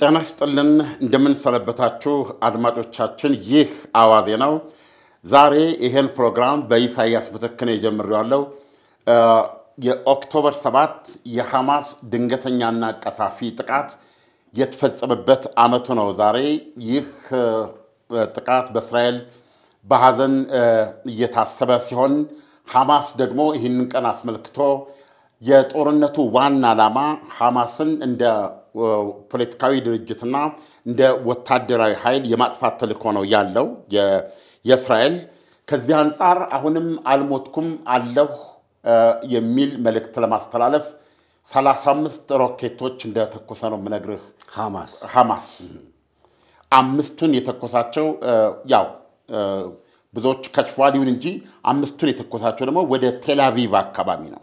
ጤና ይስጥልን እንደምንሰነበታችሁ አድማጮቻችን፣ ይህ አዋዜ ነው። ዛሬ ይህን ፕሮግራም በኢሳያስ ምትክን የጀምሬዋለሁ። የኦክቶበር 7 የሐማስ ድንገተኛና ቀሳፊ ጥቃት የተፈጸመበት ዓመቱ ነው ዛሬ። ይህ ጥቃት በእስራኤል በሐዘን እየታሰበ ሲሆን ሐማስ ደግሞ ይህንን ቀን አስመልክቶ የጦርነቱ ዋና ዓላማ ሐማስን እንደ ፖለቲካዊ ድርጅትና እንደ ወታደራዊ ኃይል የማጥፋት ተልእኮ ነው ያለው የእስራኤል። ከዚህ አንጻር አሁንም አልሞትኩም አለሁ የሚል መልእክት ለማስተላለፍ 35 ሮኬቶች እንደተኮሰ ነው የምነግርህ። ሐማስ አምስቱን የተኮሳቸው ያው ብዙዎች ከሽፏል። ይሁን እንጂ አምስቱን የተኮሳቸው ደግሞ ወደ ቴላቪቭ አካባቢ ነው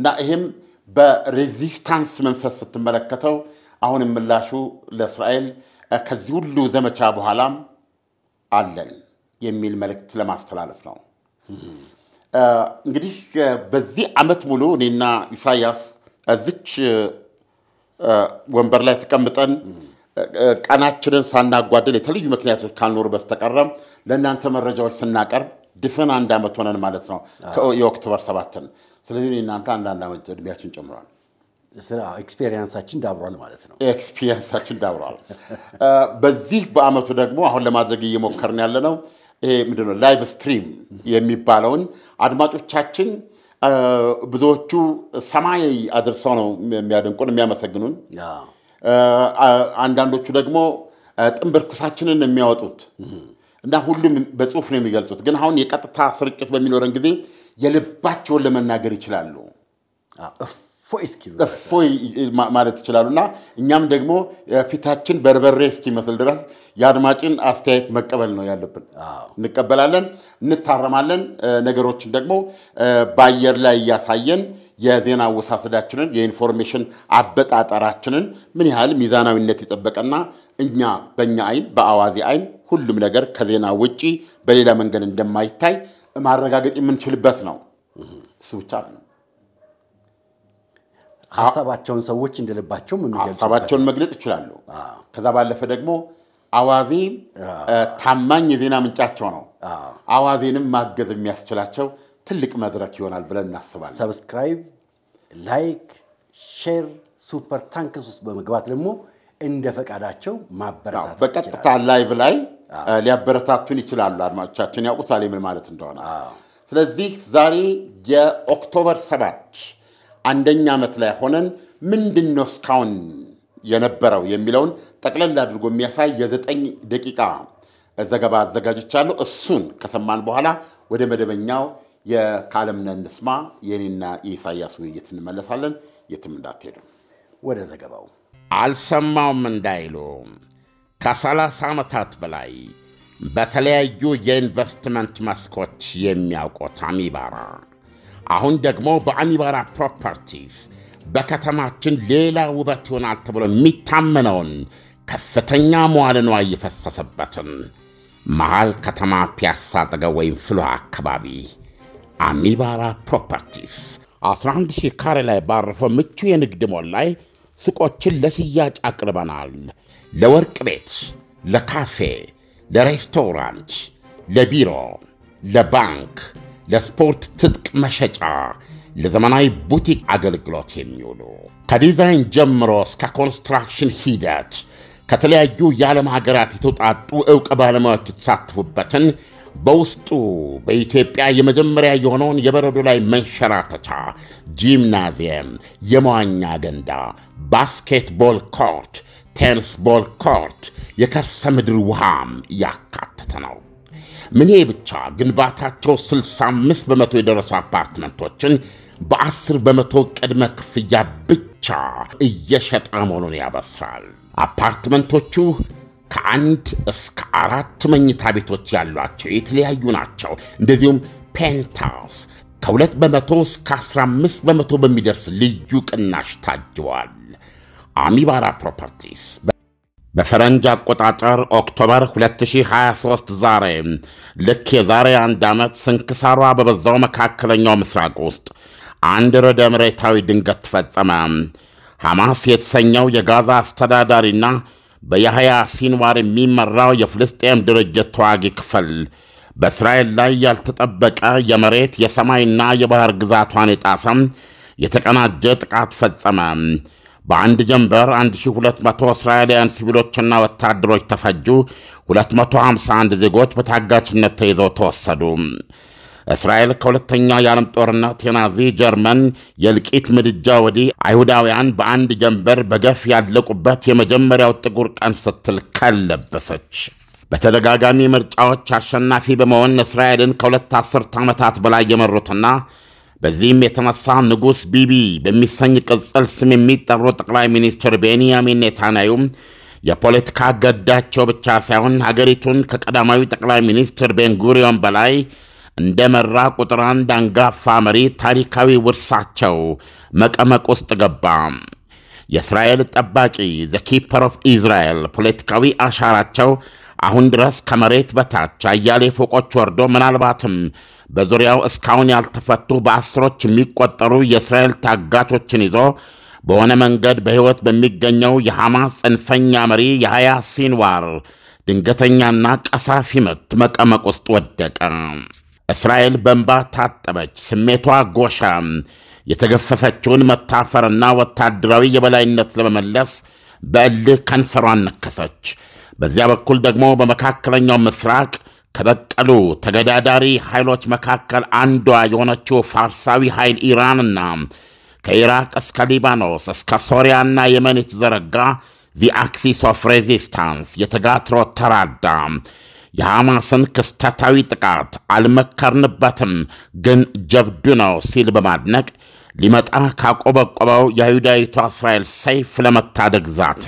እና ይሄም በሬዚስታንስ መንፈስ ስትመለከተው አሁንም ምላሹ ለእስራኤል ከዚህ ሁሉ ዘመቻ በኋላም አለን የሚል መልእክት ለማስተላለፍ ነው። እንግዲህ በዚህ ዓመት ሙሉ እኔና ኢሳያስ እዚች ወንበር ላይ ተቀምጠን ቀናችንን ሳናጓደል የተለዩ ምክንያቶች ካልኖሩ በስተቀረም ለእናንተ መረጃዎች ስናቀርብ ድፍን አንድ ዓመት ሆነን ማለት ነው የኦክቶበር ሰባትን ስለዚህ እናንተ አንዳንድ ዓመት እድሜያችን ጨምሯል። ስራ ዳብሯል ማለት ነው። ኤክስፔሪየንሳችን ዳብሯል። በዚህ በአመቱ ደግሞ አሁን ለማድረግ እየሞከርን ያለ ነው ይሄ ላይቭ ስትሪም የሚባለውን አድማጮቻችን ብዙዎቹ ሰማይ አድርሰው ነው የሚያደንቁን የሚያመሰግኑን፣ አንዳንዶቹ ደግሞ ጥንብር ኩሳችንን የሚያወጡት እና ሁሉም በጽሁፍ ነው የሚገልጹት። ግን አሁን የቀጥታ ስርጭት በሚኖረን ጊዜ የልባቸውን ለመናገር ይችላሉ። እፎይ ማለት ይችላሉ እና እኛም ደግሞ ፊታችን በርበሬ እስኪመስል ድረስ የአድማጭን አስተያየት መቀበል ነው ያለብን። እንቀበላለን፣ እንታረማለን። ነገሮችን ደግሞ በአየር ላይ እያሳየን የዜና አወሳሰዳችንን የኢንፎርሜሽን አበጣጠራችንን ምን ያህል ሚዛናዊነት የጠበቀና እኛ በእኛ አይን በአዋዜ አይን ሁሉም ነገር ከዜና ውጪ በሌላ መንገድ እንደማይታይ ማረጋገጥ የምንችልበት ነው። እሱ ብቻ ነው። ሀሳባቸውን ሰዎች እንደልባቸው ሀሳባቸውን መግለጽ ይችላሉ። ከዛ ባለፈ ደግሞ አዋዜ ታማኝ የዜና ምንጫቸው ነው። አዋዜንም ማገዝ የሚያስችላቸው ትልቅ መድረክ ይሆናል ብለን እናስባለን። ሰብስክራይብ፣ ላይክ፣ ሼር ሱፐር ታንክስ ውስጥ በመግባት ደግሞ እንደ ፈቃዳቸው ማበረታት በቀጥታ ላይቭ ላይ ሊያበረታቱን ይችላሉ። አድማጮቻችን ያውቁታል የምን ማለት እንደሆነ። ስለዚህ ዛሬ የኦክቶበር ሰባት አንደኛ ዓመት ላይ ሆነን ምንድን ነው እስካሁን የነበረው የሚለውን ጠቅለል አድርጎ የሚያሳይ የዘጠኝ ደቂቃ ዘገባ አዘጋጅቻለሁ። እሱን ከሰማን በኋላ ወደ መደበኛው ከዓለምነህ እንስማ የኔና የኢሳያስ ውይይት እንመለሳለን። የትም እንዳትሄዱ። ወደ ዘገባው አልሰማውም እንዳይሉ ከ30 ዓመታት በላይ በተለያዩ የኢንቨስትመንት መስኮች የሚያውቁት አሚባራ አሁን ደግሞ በአሚባራ ፕሮፐርቲስ በከተማችን ሌላ ውበት ይሆናል ተብሎ የሚታመነውን ከፍተኛ መዋለ ንዋይ እየፈሰሰበትን መሃል ከተማ ፒያሳ አጠገብ ወይም ፍሉሃ አካባቢ አሚባራ ፕሮፐርቲስ 11 ሺህ ካሬ ላይ ባረፈው ምቹ የንግድ ሞል ላይ ሱቆችን ለሽያጭ አቅርበናል። ለወርቅ ቤት፣ ለካፌ፣ ለሬስቶራንት፣ ለቢሮ፣ ለባንክ፣ ለስፖርት ትጥቅ መሸጫ፣ ለዘመናዊ ቡቲክ አገልግሎት የሚውሉ ከዲዛይን ጀምሮ እስከ ኮንስትራክሽን ሂደት ከተለያዩ የዓለም ሀገራት የተውጣጡ ዕውቅ ባለሙያዎች የተሳተፉበትን በውስጡ በኢትዮጵያ የመጀመሪያ የሆነውን የበረዶ ላይ መንሸራተቻ፣ ጂምናዚየም፣ የመዋኛ ገንዳ፣ ባስኬትቦል ኮርት ቴልስቦል ኮርት የከርሰ ምድር ውሃም እያካተተ ነው። ምኔ ብቻ ግንባታቸው 65 በመቶ የደረሱ አፓርትመንቶችን በአስር በመቶ ቅድመ ክፍያ ብቻ እየሸጠ መሆኑን ያበስራል። አፓርትመንቶቹ ከአንድ እስከ አራት መኝታ ቤቶች ያሏቸው የተለያዩ ናቸው። እንደዚሁም ፔንታውስ 2 በመቶ እስከ 15 በመቶ በሚደርስ ልዩ ቅናሽ ታጅበዋል። አሚባራ ፕሮፐርቲስ በፈረንጅ አቆጣጠር ኦክቶበር 2023 ዛሬ ልክ የዛሬ አንድ ዓመት ስንክሳሯ በበዛው መካከለኛው ምስራቅ ውስጥ አንድ ርዕደ መሬታዊ ድንገት ተፈጸመ። ሐማስ የተሰኘው የጋዛ አስተዳዳሪና በያህያ ሲንዋር የሚመራው የፍልስጤም ድርጅት ተዋጊ ክፍል በእስራኤል ላይ ያልተጠበቀ የመሬት የሰማይና የባሕር ግዛቷን የጣሰም የተቀናጀ ጥቃት ፈጸመ። በአንድ ጀንበር 1200 እስራኤላውያን ሲቪሎችና ወታደሮች ተፈጁ። 251 ዜጎች በታጋችነት ተይዘው ተወሰዱ። እስራኤል ከሁለተኛ የዓለም ጦርነት የናዚ ጀርመን የእልቂት ምድጃ ወዲህ አይሁዳውያን በአንድ ጀንበር በገፍ ያለቁበት የመጀመሪያው ጥቁር ቀን ስትል ከለበሰች። በተደጋጋሚ ምርጫዎች አሸናፊ በመሆን እስራኤልን ከሁለት አስርት ዓመታት በላይ የመሩትና በዚህም የተነሳ ንጉሥ ቢቢ በሚሰኝ ቅጽል ስም የሚጠሩ ጠቅላይ ሚኒስትር ቤንያሚን ኔታንያሁም የፖለቲካ ገዳቸው ብቻ ሳይሆን ሀገሪቱን ከቀዳማዊ ጠቅላይ ሚኒስትር ቤንጉሪዮን በላይ እንደ መራ ቁጥር አንድ አንጋፋ መሪ ታሪካዊ ውርሳቸው መቀመቅ ውስጥ ገባ። የእስራኤል ጠባቂ ዘ ኪፐር ኦፍ ኢዝራኤል ፖለቲካዊ አሻራቸው አሁን ድረስ ከመሬት በታች አያሌ ፎቆች ወርዶ ምናልባትም በዙሪያው እስካሁን ያልተፈቱ በአስሮች የሚቆጠሩ የእስራኤል ታጋቾችን ይዞ በሆነ መንገድ በሕይወት በሚገኘው የሐማስ ጽንፈኛ መሪ የሐያ ሲንዋር ድንገተኛና ቀሳፊ ምት መቀመቅ ውስጥ ወደቀ። እስራኤል በንባ ታጠበች፣ ስሜቷ ጎሻ። የተገፈፈችውን መታፈርና ወታደራዊ የበላይነት ለመመለስ በእልህ ከንፈሯን ነከሰች። በዚያ በኩል ደግሞ በመካከለኛው ምስራቅ ከበቀሉ ተገዳዳሪ ኃይሎች መካከል አንዷ የሆነችው ፋርሳዊ ኃይል ኢራንና ከኢራቅ እስከ ሊባኖስ እስከ ሶሪያና የመን የተዘረጋ ዚ አክሲስ ኦፍ ሬዚስታንስ የተጋትሮ ተራዳ የሐማስን ክስተታዊ ጥቃት አልመከርንበትም ግን ጀብዱ ነው ሲል በማድነቅ ሊመጣ ካቆበቆበው የአይሁዳዊቷ እስራኤል ሰይፍ ለመታደግ ዛተ።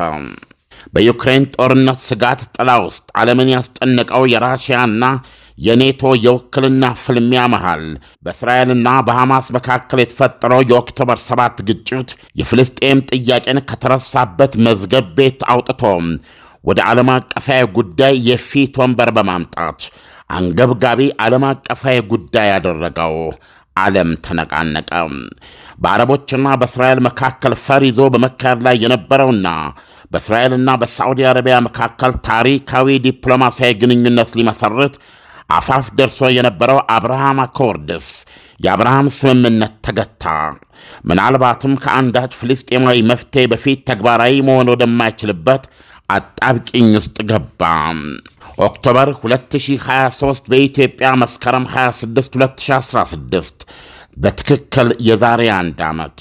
በዩክሬን ጦርነት ስጋት ጥላ ውስጥ ዓለምን ያስጨነቀው የራሽያና የኔቶ የውክልና ፍልሚያ መሃል በእስራኤልና በሐማስ መካከል የተፈጠረው የኦክቶበር ሰባት ግጭት የፍልስጤም ጥያቄን ከተረሳበት መዝገብ ቤት አውጥቶ። ወደ ዓለም አቀፋዊ ጉዳይ የፊት ወንበር በማምጣት አንገብጋቢ ዓለም አቀፋዊ ጉዳይ ያደረገው ዓለም ተነቃነቀ። በአረቦችና በእስራኤል መካከል ፈር ይዞ በመካሄድ ላይ የነበረውና በእስራኤልና በሳዑዲ አረቢያ መካከል ታሪካዊ ዲፕሎማሲያዊ ግንኙነት ሊመሰርት አፋፍ ደርሶ የነበረው አብርሃም አኮርድስ የአብርሃም ስምምነት ተገታ። ምናልባትም ከአንዳች ፍልስጤማዊ መፍትሄ በፊት ተግባራዊ መሆን ወደማይችልበት አጣብቂኝ ውስጥ ገባ። ኦክቶበር 2023 በኢትዮጵያ መስከረም 26 2016 በትክክል የዛሬ አንድ ዓመት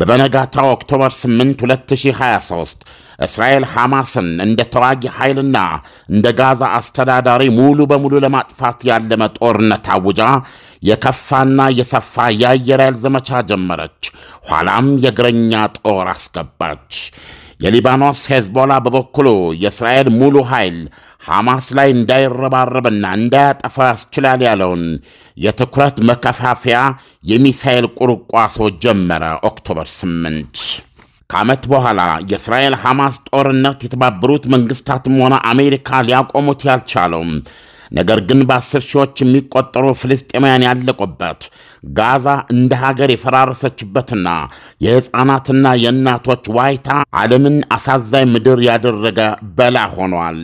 በበነጋታው ኦክቶበር 8 2023 እስራኤል ሐማስን እንደ ተዋጊ ኃይልና እንደ ጋዛ አስተዳዳሪ ሙሉ በሙሉ ለማጥፋት ያለመ ጦርነት አውጃ የከፋና የሰፋ የአየር ኃይል ዘመቻ ጀመረች። ኋላም የእግረኛ ጦር አስገባች። የሊባኖስ ሄዝቦላ በበኩሉ የእስራኤል ሙሉ ኃይል ሐማስ ላይ እንዳይረባረብና እንዳያጠፋ ያስችላል ያለውን የትኩረት መከፋፈያ የሚሳኤል ቁርቋሶ ጀመረ። ኦክቶበር 8 ከዓመት በኋላ የእስራኤል ሐማስ ጦርነት የተባበሩት መንግሥታትም ሆነ አሜሪካ ሊያቆሙት ያልቻለውም ነገር ግን በአስር ሺዎች የሚቆጠሩ ፍልስጤማውያን ያለቁበት ጋዛ እንደ ሀገር የፈራረሰችበትና የሕፃናትና የእናቶች ዋይታ ዓለምን አሳዛኝ ምድር ያደረገ በላ ሆኗል።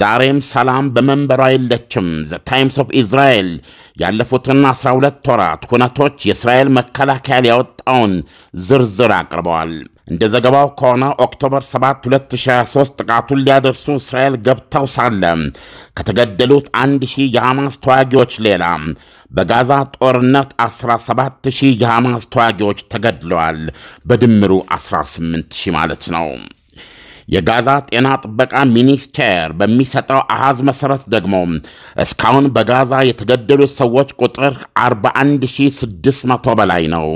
ዛሬም ሰላም በመንበሩ አይለችም። ዘ ታይምስ ኦፍ ኢዝራኤል ያለፉትን 12 ወራት ሁነቶች የእስራኤል መከላከያ ያወጣውን ዝርዝር አቅርበዋል። እንደ ዘገባው ከሆነ ኦክቶበር 7 2023 ጥቃቱን ሊያደርሱ እስራኤል ገብተው ሳለ ከተገደሉት 1000 የሐማስ ተዋጊዎች ሌላ በጋዛ ጦርነት 17000 የሐማስ ተዋጊዎች ተገድለዋል። በድምሩ 18000 ማለት ነው። የጋዛ ጤና ጥበቃ ሚኒስቴር በሚሰጠው አሃዝ መሠረት ደግሞ እስካሁን በጋዛ የተገደሉት ሰዎች ቁጥር 41600 በላይ ነው።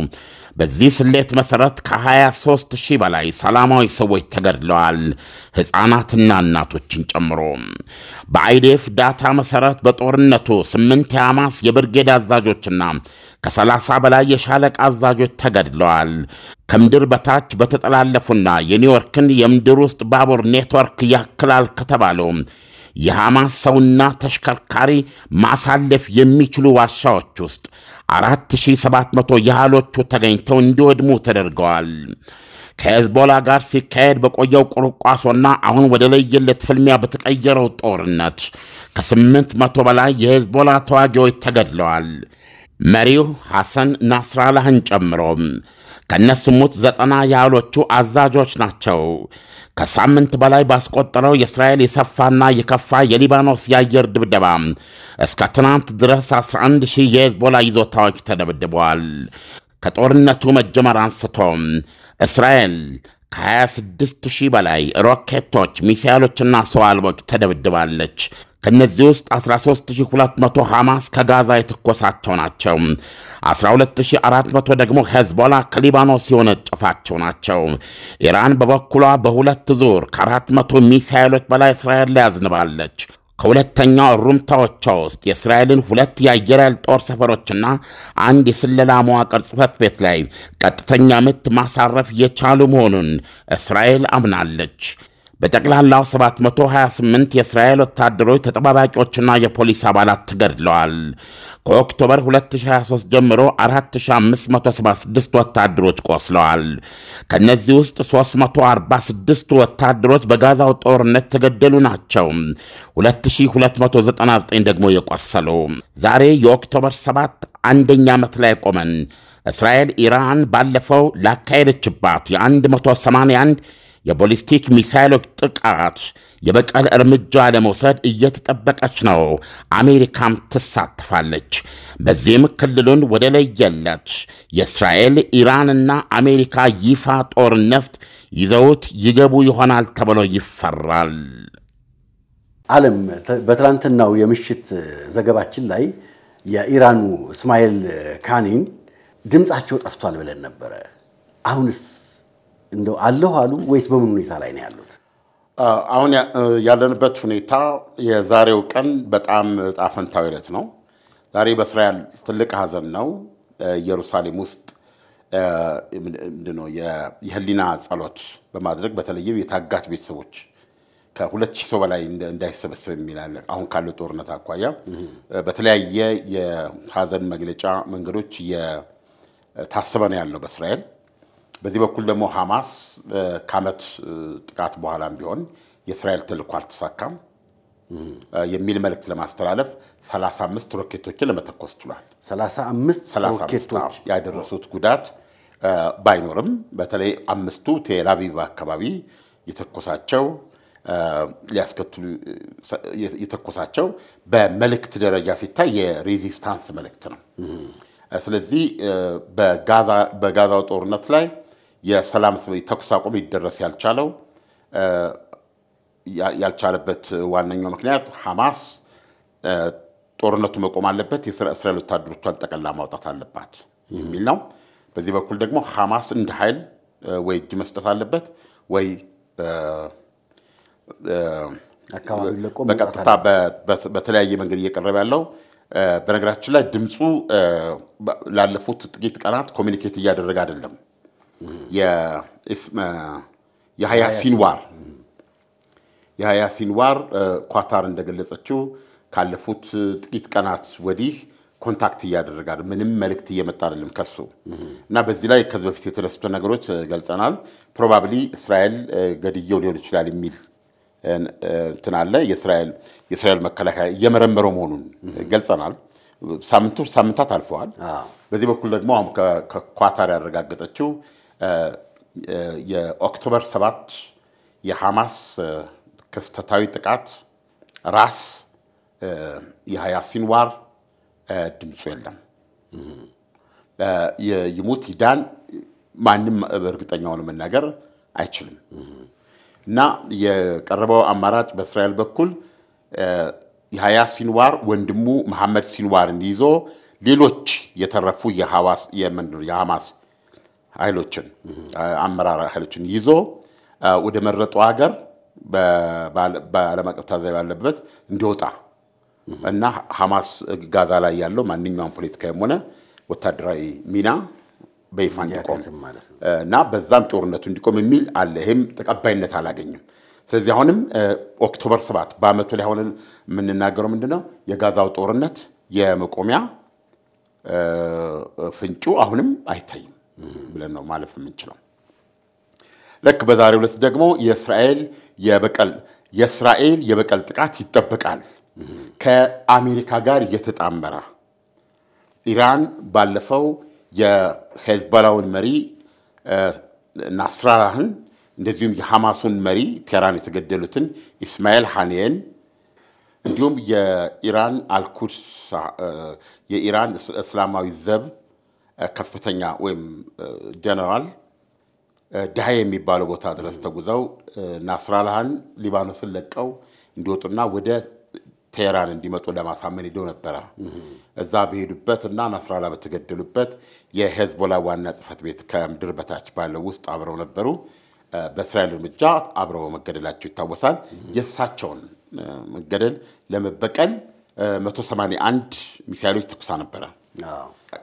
በዚህ ስሌት መሠረት ከ23 ሺህ በላይ ሰላማዊ ሰዎች ተገድለዋል፣ ሕፃናትና እናቶችን ጨምሮ። በአይዴፍ ዳታ መሠረት በጦርነቱ ስምንት የሐማስ የብርጌድ አዛዦችና ከ30 በላይ የሻለቃ አዛዦች ተገድለዋል። ከምድር በታች በተጠላለፉና የኒውዮርክን የምድር ውስጥ ባቡር ኔትወርክ ያክላል ከተባለው የሐማስ ሰውና ተሽከርካሪ ማሳለፍ የሚችሉ ዋሻዎች ውስጥ 4700 ያህሎቹ ተገኝተው እንዲወድሙ ተደርገዋል። ከሄዝቦላ ጋር ሲካሄድ በቆየው ቁርቋሶና አሁን ወደ ለየለት ፍልሚያ በተቀየረው ጦርነት ከ መቶ በላይ የሄዝቦላ ተዋጊዎች ተገድለዋል። መሪው ሐሰን ናስራላህን ጨምሮም ከእነሱም ውስጥ ዘጠና ያህሎቹ አዛዦች ናቸው። ከሳምንት በላይ ባስቆጠረው የእስራኤል የሰፋና የከፋ የሊባኖስ የአየር ድብደባ እስከ ትናንት ድረስ 11 ሺህ የሄዝቦላ ይዞታዎች ተደብድበዋል። ከጦርነቱ መጀመር አንስቶ እስራኤል ከ26 ሺህ በላይ ሮኬቶች፣ ሚሳይሎችና ሰው አልቦች ተደብድባለች። ከእነዚህ ውስጥ 13200 ሐማስ ከጋዛ የተኮሳቸው ናቸው። 12400 ደግሞ ሄዝቦላ ከሊባኖስ የወነጨፋቸው ናቸው። ኢራን በበኩሏ በሁለት ዙር ከ400 ሚሳይሎች በላይ እስራኤል ላይ አዝንባለች። ከሁለተኛው ሩምታዎቿ ውስጥ የእስራኤልን ሁለት የአየር ኃይል ጦር ሰፈሮችና አንድ የስለላ መዋቅር ጽፈት ቤት ላይ ቀጥተኛ ምት ማሳረፍ የቻሉ መሆኑን እስራኤል አምናለች። በጠቅላላው 728 የእስራኤል ወታደሮች ተጠባባቂዎችና የፖሊስ አባላት ተገድለዋል። ከኦክቶበር 2023 ጀምሮ 4576 ወታደሮች ቆስለዋል። ከእነዚህ ውስጥ 346 ወታደሮች በጋዛው ጦርነት የተገደሉ ናቸው። 2299 ደግሞ የቆሰሉ። ዛሬ የኦክቶበር 7 አንደኛ ዓመት ላይ ቆመን እስራኤል ኢራን ባለፈው ላካሄደችባት የ181 የቦሊስቲክ ሚሳይሎች ጥቃት የበቀል እርምጃ ለመውሰድ እየተጠበቀች ነው። አሜሪካም ትሳተፋለች። በዚህም ክልሉን ወደ ለየለች የእስራኤል ኢራንና አሜሪካ ይፋ ጦርነት ይዘውት ይገቡ ይሆናል ተብሎ ይፈራል። ዓለም በትላንትናው የምሽት ዘገባችን ላይ የኢራኑ እስማኤል ካኒን ድምፃቸው ጠፍቷል ብለን ነበረ። አሁንስ እንደው አለሁ አሉ ወይስ በምን ሁኔታ ላይ ነው ያሉት? አሁን ያለንበት ሁኔታ የዛሬው ቀን በጣም ጣፈንታዊ ዕለት ነው። ዛሬ በእስራኤል ትልቅ ሀዘን ነው። ኢየሩሳሌም ውስጥ ምንድነው የህሊና ጸሎት በማድረግ በተለይም የታጋች ቤተሰቦች ከሁለት ሺህ ሰው በላይ እንዳይሰበሰብ የሚላለ አሁን ካለው ጦርነት አኳያ በተለያየ የሀዘን መግለጫ መንገዶች እየታሰበ ነው ያለው በእስራኤል በዚህ በኩል ደግሞ ሐማስ ከዓመት ጥቃት በኋላም ቢሆን የእስራኤል ተልዕኮ አልተሳካም የሚል መልእክት ለማስተላለፍ 35 ሮኬቶችን ለመተኮስ ችሏል። 35 ሮኬቶች ያደረሱት ጉዳት ባይኖርም በተለይ አምስቱ ቴላቪቭ አካባቢ የተኮሳቸው ሊያስከትሉ የተኮሳቸው በመልእክት ደረጃ ሲታይ የሬዚስታንስ መልእክት ነው። ስለዚህ በጋዛው ጦርነት ላይ የሰላም ተኩስ አቁም ሊደረስ ያልቻለው ያልቻለበት ዋነኛው ምክንያት ሐማስ ጦርነቱ መቆም አለበት፣ የእስራኤል ወታደሮቿን ጠቀላ ማውጣት አለባት የሚል ነው። በዚህ በኩል ደግሞ ሐማስ እንደ ኃይል ወይ እጅ መስጠት አለበት ወይ በቀጥታ በተለያየ መንገድ እየቀረበ ያለው በነገራችን ላይ ድምፁ ላለፉት ጥቂት ቀናት ኮሚኒኬት እያደረገ አይደለም። የሀያ ሲንዋር የሀያ ሲንዋር ኳታር እንደገለጸችው ካለፉት ጥቂት ቀናት ወዲህ ኮንታክት እያደረጋል ምንም መልእክት እየመጣ አይደለም ከሱ እና በዚህ ላይ ከዚህ በፊት የተነሱትን ነገሮች ገልጸናል። ፕሮባብሊ እስራኤል ገድየው ሊሆን ይችላል የሚል እንትን አለ። የእስራኤል መከላከያ እየመረመረው መሆኑን ገልጸናል። ሳምንቱ ሳምንታት አልፈዋል። በዚህ በኩል ደግሞ አሁን ከኳታር ያረጋገጠችው የኦክቶበር ሰባት የሐማስ ክስተታዊ ጥቃት ራስ የሀያ ሲንዋር ድምፁ የለም። ይሙት ይዳን ማንም በእርግጠኛ መናገር አይችልም እና የቀረበው አማራጭ በእስራኤል በኩል የሀያ ሲንዋር ወንድሙ መሐመድ ሲንዋርን ይዞ ሌሎች የተረፉ የሐማስ ኃይሎችን አመራር ኃይሎችን ይዞ ወደ መረጡ ሀገር በዓለም አቀፍ ታዛቢ ባለበት እንዲወጣ እና ሐማስ ጋዛ ላይ ያለው ማንኛውም ፖለቲካዊም ሆነ ወታደራዊ ሚና በይፋ እንዲቆም እና በዛም ጦርነቱ እንዲቆም የሚል አለ። ይህም ተቀባይነት አላገኝም። ስለዚህ አሁንም ኦክቶበር ሰባት በአመቱ ላይ ሆነን የምንናገረው ምንድነው የጋዛው ጦርነት የመቆሚያ ፍንጩ አሁንም አይታይም። ብለን ነው ማለፍ የምንችለው። ልክ በዛሬው ዕለት ደግሞ የእስራኤል የበቀል የእስራኤል የበቀል ጥቃት ይጠበቃል ከአሜሪካ ጋር እየተጣመረ ኢራን ባለፈው የሄዝበላውን መሪ ናስራላህን እንደዚሁም የሐማሱን መሪ ቴራን የተገደሉትን ኢስማኤል ሐንየን እንዲሁም የኢራን አልኩድስ የኢራን እስላማዊ ዘብ ከፍተኛ ወይም ጀነራል ድሀ የሚባለው ቦታ ድረስ ተጉዘው ናስራላህን ሊባኖስን ለቀው እንዲወጡና ወደ ቴሄራን እንዲመጡ ለማሳመን ሄደው ነበረ። እዛ በሄዱበት እና ናስራላ በተገደሉበት የሄዝቦላ ዋና ጽህፈት ቤት ከምድር በታች ባለው ውስጥ አብረው ነበሩ። በእስራኤል እርምጃ አብረው መገደላቸው ይታወሳል። የእሳቸውን መገደል ለመበቀል 181 ሚሳይሎች ተኩሳ ነበረ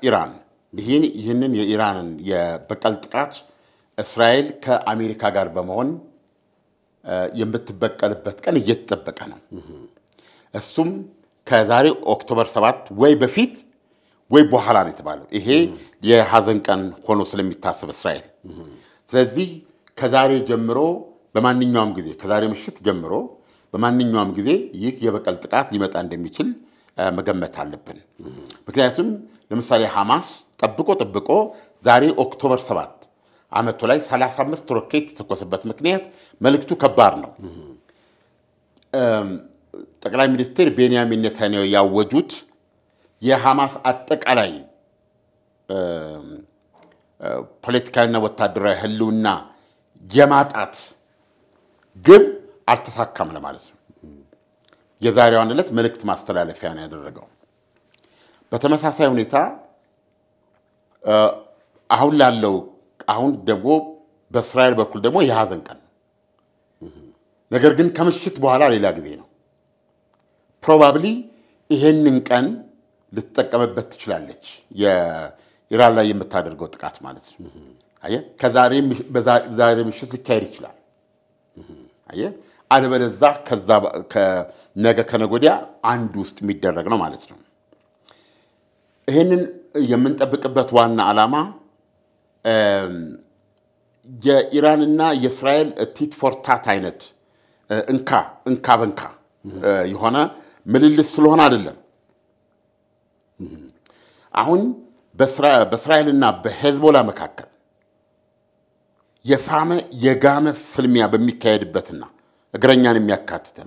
ኢራን ይህንን የኢራንን የበቀል ጥቃት እስራኤል ከአሜሪካ ጋር በመሆን የምትበቀልበት ቀን እየተጠበቀ ነው። እሱም ከዛሬ ኦክቶበር 7 ወይ በፊት ወይ በኋላ ነው የተባለው። ይሄ የሀዘን ቀን ሆኖ ስለሚታሰብ እስራኤል ስለዚህ ከዛሬ ጀምሮ በማንኛውም ጊዜ ከዛሬ ምሽት ጀምሮ በማንኛውም ጊዜ ይህ የበቀል ጥቃት ሊመጣ እንደሚችል መገመት አለብን። ምክንያቱም ለምሳሌ ሐማስ ጠብቆ ጠብቆ ዛሬ ኦክቶበር 7 ዓመቱ ላይ 35 ሮኬት የተኮሰበት ምክንያት መልእክቱ ከባድ ነው። ጠቅላይ ሚኒስትር ቤንያሚን ኔታንያሁ ያወጁት የሐማስ አጠቃላይ ፖለቲካዊና ወታደራዊ ህልውና የማጣት ግብ አልተሳካም ለማለት ነው። የዛሬዋን ዕለት መልእክት ማስተላለፊያ ነው ያደረገው። በተመሳሳይ ሁኔታ አሁን ላለው አሁን ደግሞ በእስራኤል በኩል ደግሞ የሀዘን ቀን ነገር ግን ከምሽት በኋላ ሌላ ጊዜ ነው። ፕሮባብሊ ይሄንን ቀን ልትጠቀምበት ትችላለች፣ የኢራን ላይ የምታደርገው ጥቃት ማለት ነው። አየህ ምሽት ሊካሄድ ይችላል። አለበለዛ ከዛ ነገ ከነጎዲያ አንድ ውስጥ የሚደረግ ነው ማለት ነው ይሄንን የምንጠብቅበት ዋና ዓላማ የኢራንና የእስራኤል ቲት ፎርታት አይነት እንካ እንካ በንካ የሆነ ምልልስ ስለሆነ አይደለም። አሁን በእስራኤልና በሄዝቦላ መካከል የፋመ የጋመ ፍልሚያ በሚካሄድበትና እግረኛን የሚያካትተ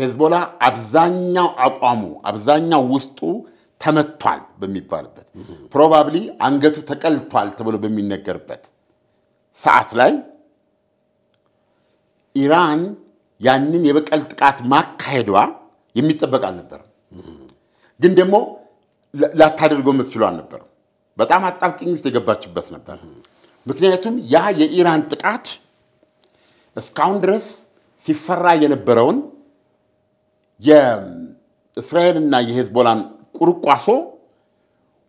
ሄዝቦላ አብዛኛው አቋሙ አብዛኛው ውስጡ ተመቷል በሚባልበት ፕሮባብሊ አንገቱ ተቀልቷል ተብሎ በሚነገርበት ሰዓት ላይ ኢራን ያንን የበቀል ጥቃት ማካሄዷ የሚጠበቅ አልነበርም። ግን ደግሞ ላታደርገው የምትችሉ አልነበርም። በጣም አጣብቂኝ ውስጥ የገባችበት ነበር። ምክንያቱም ያ የኢራን ጥቃት እስካሁን ድረስ ሲፈራ የነበረውን የእስራኤልና የሄዝቦላን ቁርቋሶ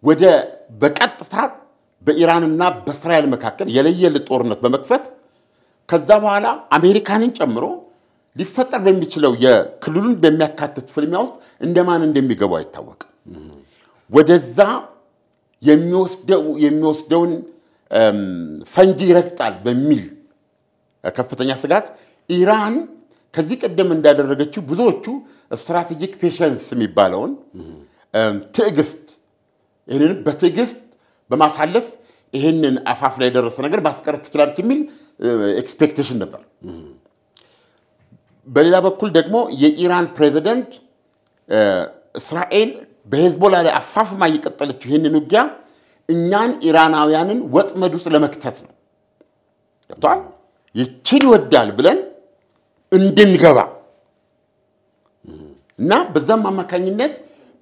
ወደ በቀጥታ በኢራንና በእስራኤል መካከል የለየ ጦርነት በመክፈት ከዛ በኋላ አሜሪካንን ጨምሮ ሊፈጠር በሚችለው የክልሉን በሚያካትት ፍልሚያ ውስጥ እንደማን እንደሚገቡ አይታወቅም። ወደዛ የሚወስደውን ፈንጂ ይረግጣል በሚል ከፍተኛ ስጋት ኢራን ከዚህ ቀደም እንዳደረገችው ብዙዎቹ ስትራቴጂክ ፔሸንስ የሚባለውን ትዕግስት ይህንን በትዕግስት በማሳለፍ ይህንን አፋፍ ላይ የደረሰ ነገር ማስቀረት ትችላለች የሚል ኤክስፔክቴሽን ነበር። በሌላ በኩል ደግሞ የኢራን ፕሬዚደንት እስራኤል በሄዝቦላ ላይ አፋፍማ እየቀጠለችው ይህንን ውጊያ እኛን ኢራናውያንን ወጥመድ ውስጥ ለመክተት ነው። ገብተዋል። ይችን ይወዳል ብለን እንድንገባ እና በዛም አማካኝነት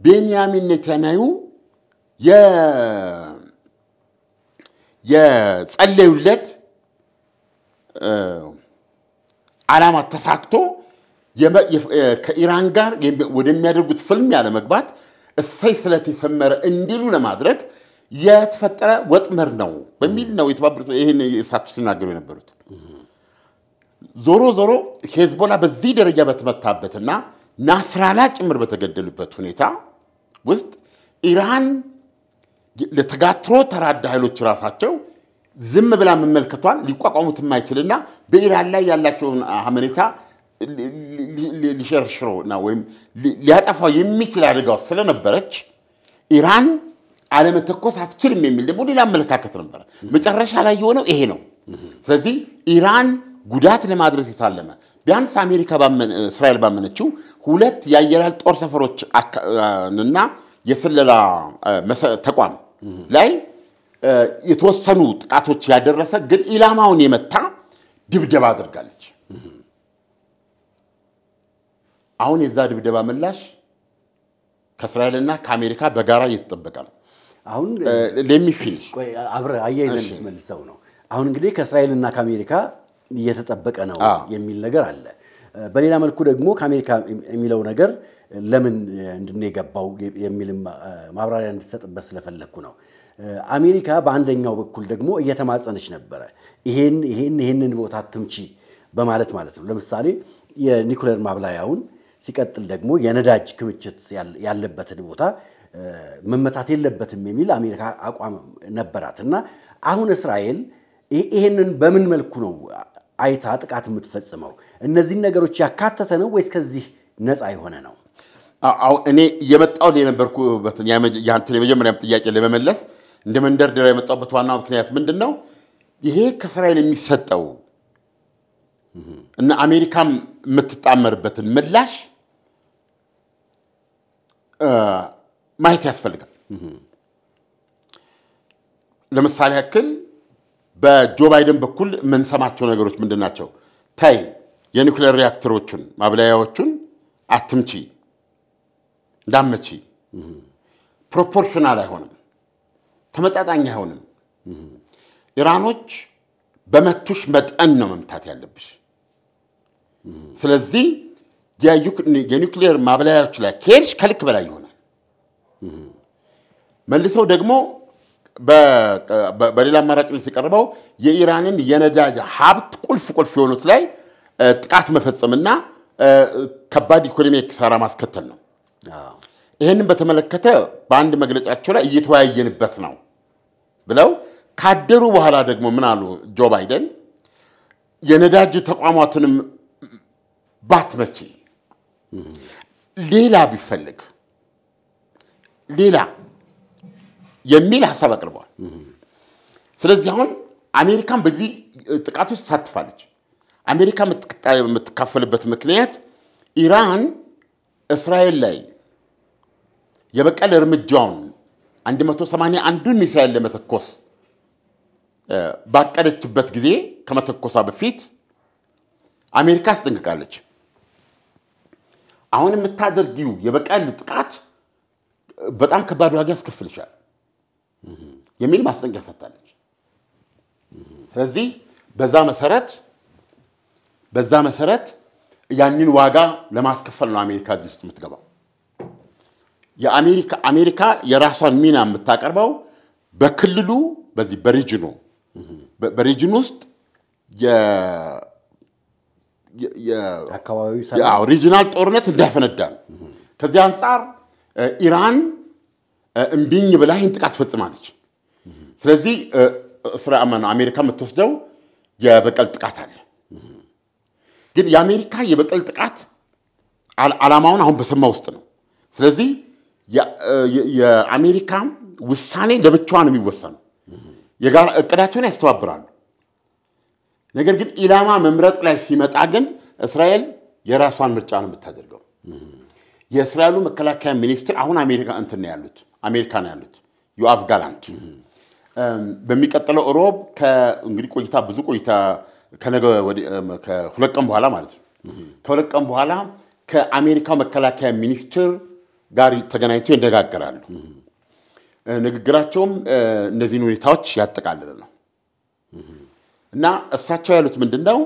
ቤንያሚን ኔታንያሁ የጸለዩለት ዓላማ ተሳክቶ ከኢራን ጋር ወደሚያደርጉት ፍልም ያለመግባት እሰይ ስለት የሰመረ እንዲሉ ለማድረግ የተፈጠረ ወጥመር ነው በሚል ነው የተባበሩት ይህን እሳቱ ሲናገሩ የነበሩት። ዞሮ ዞሮ ሄዝቦላ በዚህ ደረጃ በተመታበትና ናስራላ ጭምር በተገደሉበት ሁኔታ ውስጥ ኢራን ለተጋትሮ ተራዳ ኃይሎች ራሳቸው ዝም ብላ መመልከቷን ሊቋቋሙት የማይችልና በኢራን ላይ ያላቸውን አመኔታ ሊሸርሽረውና ወይም ሊያጠፋው የሚችል አደጋ ውስጥ ስለነበረች ኢራን አለመተኮስ አትችልም የሚል ደግሞ ሌላ አመለካከት ነበረ። መጨረሻ ላይ የሆነው ይሄ ነው። ስለዚህ ኢራን ጉዳት ለማድረስ የታለመ ቢያንስ አሜሪካ እስራኤል ባመነችው ሁለት የአየር ኃይል ጦር ሰፈሮች እና የስለላ ተቋም ላይ የተወሰኑ ጥቃቶች ያደረሰ ግን ኢላማውን የመታ ድብደባ አድርጋለች። አሁን የዛ ድብደባ ምላሽ ከእስራኤልና ከአሜሪካ በጋራ እየተጠበቀ ነው። አሁን ሌሚ ፊኒሽ አብረህ አያይዘህ ልትመልሰው ነው። አሁን እንግዲህ ከእስራኤልና ከአሜሪካ እየተጠበቀ ነው የሚል ነገር አለ። በሌላ መልኩ ደግሞ ከአሜሪካ የሚለው ነገር ለምን እንድን የገባው የሚል ማብራሪያ እንድትሰጥበት ስለፈለግኩ ነው። አሜሪካ በአንደኛው በኩል ደግሞ እየተማጸነች ነበረ፣ ይሄን ይሄን ይሄንን ቦታ አትምቺ በማለት ማለት ነው። ለምሳሌ የኒኩሌር ማብላያውን ሲቀጥል ደግሞ የነዳጅ ክምችት ያለበትን ቦታ መመታት የለበትም የሚል አሜሪካ አቋም ነበራት እና አሁን እስራኤል ይሄንን በምን መልኩ ነው አይታ ጥቃት የምትፈጽመው እነዚህን ነገሮች ያካተተ ነው ወይስ ከዚህ ነፃ የሆነ ነው? አዎ እኔ የመጣውን የነበርኩበት ያንተን የመጀመሪያም ጥያቄ ለመመለስ እንደ መንደርደሪያ የመጣሁበት ዋና ምክንያት ምንድን ነው? ይሄ ከእስራኤል የሚሰጠው እና አሜሪካም የምትጣመርበትን ምላሽ ማየት ያስፈልጋል። ለምሳሌ ያክል በጆ ባይደን በኩል የምንሰማቸው ነገሮች ምንድን ናቸው? ታይ የኒውክሌር ሪያክተሮቹን ማብላያዎቹን አትምቺ እንዳመቺ ፕሮፖርሽናል አይሆንም፣ ተመጣጣኝ አይሆንም። ኢራኖች በመቱሽ መጠን ነው መምታት ያለብሽ። ስለዚህ የኒውክሌር ማብለያዎች ላይ ከሄድሽ ከልክ በላይ ይሆናል። መልሰው ደግሞ በሌላ አማራጭ የቀረበው የኢራንን የነዳጅ ሀብት ቁልፍ ቁልፍ የሆኑት ላይ ጥቃት መፈጸምና ከባድ ኢኮኖሚ ኪሳራ ማስከተል ነው። ይህንን በተመለከተ በአንድ መግለጫቸው ላይ እየተወያየንበት ነው ብለው ካደሩ በኋላ ደግሞ ምን አሉ ጆ ባይደን የነዳጅ ተቋማትንም መቼ ሌላ ቢፈልግ ሌላ የሚል ሀሳብ አቅርበዋል። ስለዚህ አሁን አሜሪካን በዚህ ጥቃት ውስጥ ተሳትፋለች። አሜሪካ የምትካፈልበት ምክንያት ኢራን እስራኤል ላይ የበቀል እርምጃውን 181ዱን ሚሳይል ለመተኮስ ባቀደችበት ጊዜ ከመተኮሳ በፊት አሜሪካ አስጠንቅቃለች። አሁን የምታደርጊው የበቀል ጥቃት በጣም ከባድ ዋጋ ያስከፍልሻል። የሚል ማስጠንቀቂያ ሰጥታለች። ስለዚህ በዛ መሰረት በዛ መሰረት ያንን ዋጋ ለማስከፈል ነው አሜሪካ እዚህ ውስጥ የምትገባው። የአሜሪካ አሜሪካ የራሷን ሚና የምታቀርበው በክልሉ በዚህ በሪጅኑ በሪጅኑ ውስጥ ሪጅናል ጦርነት እንዳይፈነዳ ነው። ከዚህ አንጻር ኢራን እምቢኝ ብላ ይህን ጥቃት ትፈጽማለች። ስለዚህ እስራ አሜሪካ የምትወስደው የበቀል ጥቃት አለ። ግን የአሜሪካ የበቀል ጥቃት ዓላማውን አሁን በሰማ ውስጥ ነው። ስለዚህ የአሜሪካ ውሳኔ ለብቻዋ ነው የሚወሰነው። የጋራ እቅዳቸውን ያስተባብራሉ። ነገር ግን ኢላማ መምረጥ ላይ ሲመጣ ግን እስራኤል የራሷን ምርጫ ነው የምታደርገው። የእስራኤሉ መከላከያ ሚኒስትር አሁን አሜሪካ እንትን ነው ያሉት አሜሪካ ነው ያሉት ዮአፍ ጋላንት በሚቀጥለው እሮብ እንግዲህ ቆይታ ብዙ ቆይታ ከነገ ከሁለት ቀን በኋላ ማለት ነው ከሁለት ቀን በኋላ ከአሜሪካው መከላከያ ሚኒስትር ጋር ተገናኝቶ ይነጋገራሉ። ንግግራቸውም እነዚህን ሁኔታዎች ያጠቃልል ነው እና እሳቸው ያሉት ምንድን ነው?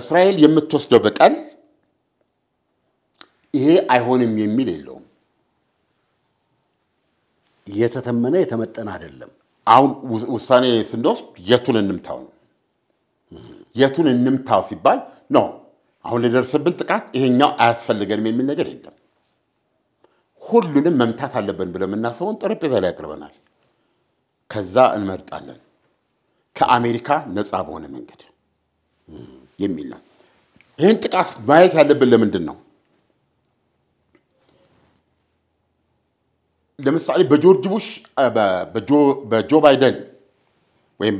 እስራኤል የምትወስደው በቀል ይሄ አይሆንም የሚል የለውም። የተተመነ የተመጠነ አይደለም። አሁን ውሳኔ ስንወስድ የቱን እንምታው ነው። የቱን እንምታው ሲባል ኖ አሁን ለደረሰብን ጥቃት ይሄኛው አያስፈልገንም የሚል ነገር የለም። ሁሉንም መምታት አለብን ብለን የምናስበውን ጠረጴዛ ላይ ያቅርበናል። ከዛ እንመርጣለን ከአሜሪካ ነፃ በሆነ መንገድ የሚል ነው። ይህን ጥቃት ማየት ያለብን ለምንድን ነው? ለምሳሌ በጆርጅ ቡሽ በጆ ባይደን ወይም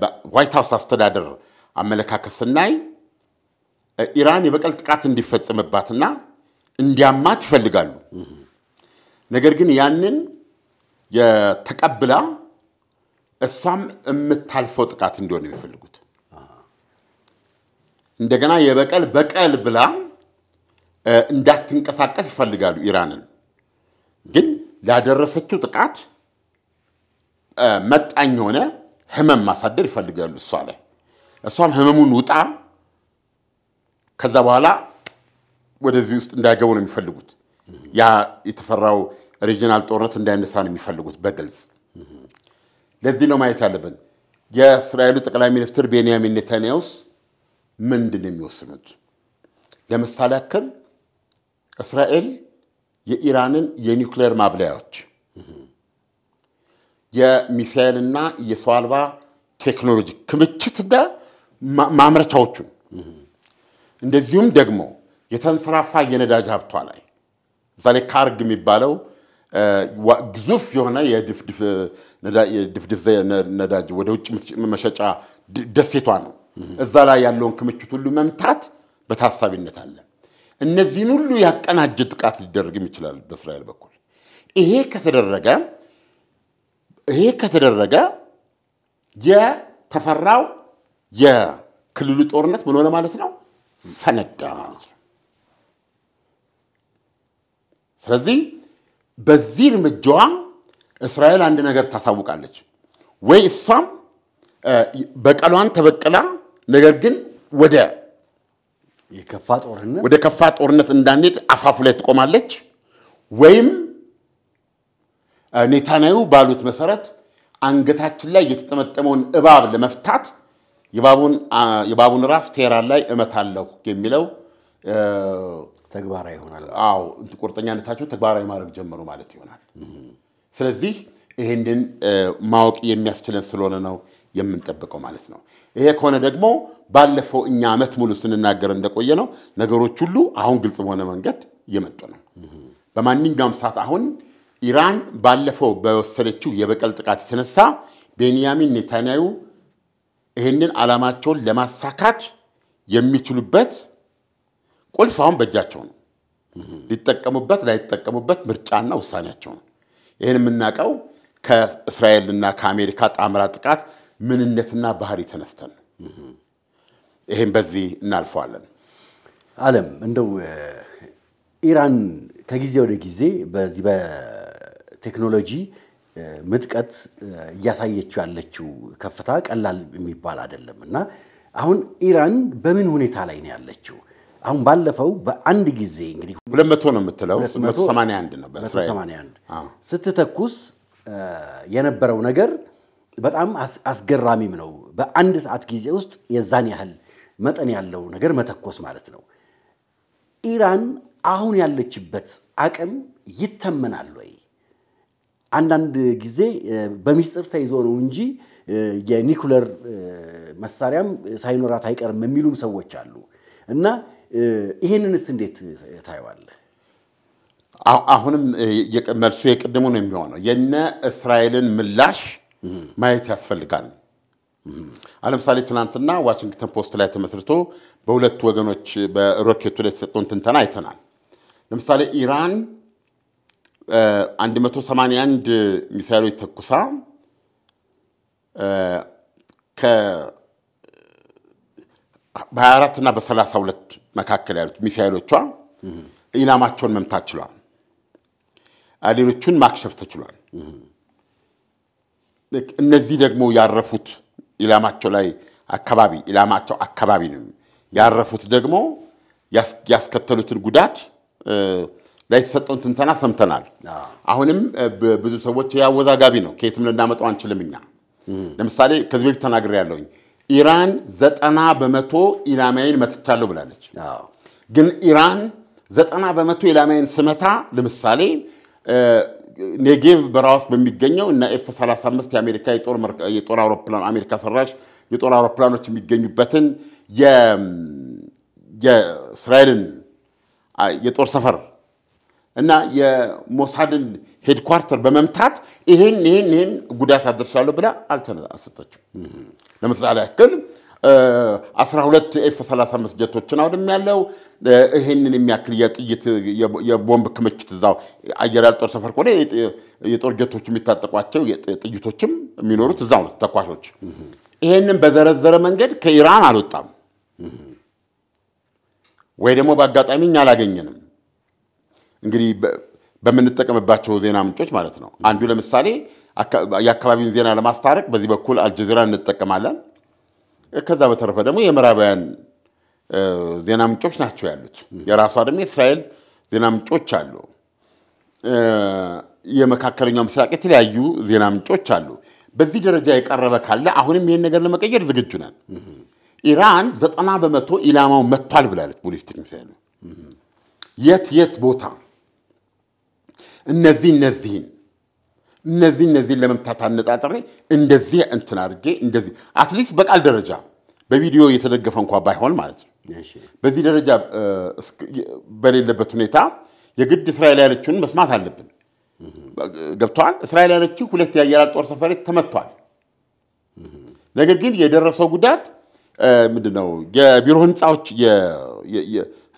በዋይት ሀውስ አስተዳደር አመለካከት ስናይ ኢራን የበቀል ጥቃት እንዲፈጽምባትና እንዲያማት ይፈልጋሉ። ነገር ግን ያንን የተቀብላ እሷም የምታልፈው ጥቃት እንዲሆን የሚፈልጉት እንደገና የበቀል በቀል ብላ እንዳትንቀሳቀስ ይፈልጋሉ ኢራንን ግን ላደረሰችው ጥቃት መጣኝ የሆነ ህመም ማሳደር ይፈልጋሉ እሷ ላይ። እሷም ህመሙን ውጣ፣ ከዛ በኋላ ወደዚህ ውስጥ እንዳይገቡ ነው የሚፈልጉት። ያ የተፈራው ሪጂናል ጦርነት እንዳይነሳ ነው የሚፈልጉት በግልጽ። ለዚህ ነው ማየት ያለብን የእስራኤሉ ጠቅላይ ሚኒስትር ቤንያሚን ኔታንያሁስ ምንድን ነው የሚወስኑት? ለምሳሌ ያክል እስራኤል የኢራንን የኒውክሌር ማብለያዎች የሚሳኤልና የሰው አልባ ቴክኖሎጂ ክምችትና ማምረቻዎቹን እንደዚሁም ደግሞ የተንሰራፋ የነዳጅ ሀብቷ ላይ ምሳሌ ካርግ የሚባለው ግዙፍ የሆነ የድፍድፍ ነዳጅ ወደ ውጭ መሸጫ ደሴቷ ነው። እዛ ላይ ያለውን ክምችት ሁሉ መምታት በታሳቢነት አለ። እነዚህን ሁሉ ያቀናጀ ጥቃት ሊደረግም ይችላል በእስራኤል በኩል። ይሄ ከተደረገ ይሄ ከተደረገ የተፈራው የክልሉ ጦርነት ምን ሆነ ማለት ነው? ፈነዳ ማለት ነው። ስለዚህ በዚህ እርምጃዋ እስራኤል አንድ ነገር ታሳውቃለች ወይ እሷም በቀሏን ተበቅላ ነገር ግን ወደ የከፋ ጦርነት ወደ ከፋ ጦርነት እንዳንሄድ አፋፉ ላይ ትቆማለች ወይም ኔታንያሁ ባሉት መሰረት አንገታችን ላይ የተጠመጠመውን እባብ ለመፍታት የባቡን ራስ ቴህራን ላይ እመታለሁ የሚለው ተግባራዊ ይሆናል። አዎ ቁርጠኛነታቸው ተግባራዊ ማድረግ ጀመሩ ማለት ይሆናል። ስለዚህ ይህንን ማወቅ የሚያስችለን ስለሆነ ነው የምንጠብቀው ማለት ነው። ይሄ ከሆነ ደግሞ ባለፈው እኛ ዓመት ሙሉ ስንናገር እንደቆየ ነው። ነገሮች ሁሉ አሁን ግልጽ በሆነ መንገድ እየመጡ ነው። በማንኛውም ሰዓት አሁን ኢራን ባለፈው በወሰደችው የበቀል ጥቃት የተነሳ ቤንያሚን ኔታንያሁ ይህንን ዓላማቸውን ለማሳካት የሚችሉበት ቁልፍ አሁን በእጃቸው ነው። ሊጠቀሙበት ላይጠቀሙበት ምርጫና ውሳኔያቸው ነው። ይህን የምናውቀው ከእስራኤልና ከአሜሪካ ጣምራ ጥቃት ምንነትና ባህሪ ተነስተን ነው። ይሄም በዚህ እናልፈዋለን። አለም እንደው ኢራን ከጊዜ ወደ ጊዜ በዚህ በቴክኖሎጂ ምጥቀት እያሳየችው ያለችው ከፍታ ቀላል የሚባል አይደለም እና አሁን ኢራን በምን ሁኔታ ላይ ነው ያለችው? አሁን ባለፈው በአንድ ጊዜ እንግዲህ ሁለት መቶ ነው የምትለው መቶ ነው በእስራኤል ስትተኩስ የነበረው ነገር በጣም አስገራሚም ነው። በአንድ ሰዓት ጊዜ ውስጥ የዛን ያህል መጠን ያለው ነገር መተኮስ ማለት ነው። ኢራን አሁን ያለችበት አቅም ይተመናል ወይ? አንዳንድ ጊዜ በሚስጥር ተይዞ ነው እንጂ የኒኩለር መሳሪያም ሳይኖራት አይቀርም የሚሉም ሰዎች አሉ እና ይህንንስ እንዴት ታየዋለህ? አሁንም መልሱ የቅድሙ ነው የሚሆነው። የነ እስራኤልን ምላሽ ማየት ያስፈልጋል። አለምሳሌ ትናንትና ዋሽንግተን ፖስት ላይ ተመስርቶ በሁለት ወገኖች በሮኬቱ ላይ የተሰጠውን ትንተና አይተናል። ለምሳሌ ኢራን 181 ሚሳይሎች ተኩሳ በ24 እና በ32 መካከል ያሉት ሚሳይሎቿ ኢላማቸውን መምታት ችሏል። ሌሎቹን ማክሸፍ ተችሏል። እነዚህ ደግሞ ያረፉት ኢላማቸው ላይ አካባቢ ኢላማቸው አካባቢ ነው ያረፉት። ደግሞ ያስከተሉትን ጉዳት ላይ የተሰጠውን ትንተና ሰምተናል። አሁንም ብዙ ሰዎች ያወዛጋቢ ነው፣ ከየትም ልናመጣው አንችልም። እኛ ለምሳሌ ከዚህ በፊት ተናግረ ያለውኝ ኢራን ዘጠና በመቶ ኢላማዬን መትቻለሁ ብላለች። ግን ኢራን ዘጠና በመቶ ኢላማዬን ስመታ ለምሳሌ ኔጌቭ በራስ በሚገኘው እና ኤፍ 35 የአሜሪካ የጦር አውሮፕላን አሜሪካ ሰራሽ የጦር አውሮፕላኖች የሚገኙበትን የእስራኤልን የጦር ሰፈር እና የሞሳድን ሄድኳርተር በመምታት ይህን ይህን ይህን ጉዳት አደርሻለሁ ብላ አልሰጠችም። ለምሳሌ ያክል 12 ኤፍ 35 ጀቶችን አውድም ያለው ይህንን የሚያክል የጥይት የቦምብ ክምችት እዛው አየር ያለ ጦር ሰፈር ከሆነ የጦር ጀቶች የሚታጠቋቸው ጥይቶችም የሚኖሩት እዛው ነው ተኳሾች። ይህንን በዘረዘረ መንገድ ከኢራን አልወጣም ወይ ደግሞ በአጋጣሚ እኛ አላገኘንም። እንግዲህ በምንጠቀምባቸው ዜና ምንጮች ማለት ነው። አንዱ ለምሳሌ የአካባቢውን ዜና ለማስታረቅ በዚህ በኩል አልጀዚራ እንጠቀማለን። ከዛ በተረፈ ደግሞ የምዕራባውያን ዜና ምንጮች ናቸው ያሉት። የራሷ ደግሞ የእስራኤል ዜና ምንጮች አሉ። የመካከለኛው ምስራቅ የተለያዩ ዜና ምንጮች አሉ። በዚህ ደረጃ የቀረበ ካለ አሁንም ይህን ነገር ለመቀየር ዝግጁ ነን። ኢራን ዘጠና በመቶ ኢላማው መቷል ብላለች። ቦሊስቲክ ሚሳይሉ የት የት ቦታ እነዚህ እነዚህን እነዚህ እነዚህን ለመምታት አነጣጥሬ እንደዚህ እንትን አድርጌ እንደዚህ አትሊስት በቃል ደረጃ በቪዲዮ የተደገፈ እንኳ ባይሆን ማለት ነው። በዚህ ደረጃ በሌለበት ሁኔታ የግድ እስራኤል ያለችውን መስማት አለብን። ገብተዋል። እስራኤል ያለች ሁለት የአየር ጦር ሰፈሬ ተመቷል። ነገር ግን የደረሰው ጉዳት ምንድን ነው? የቢሮ ህንፃዎች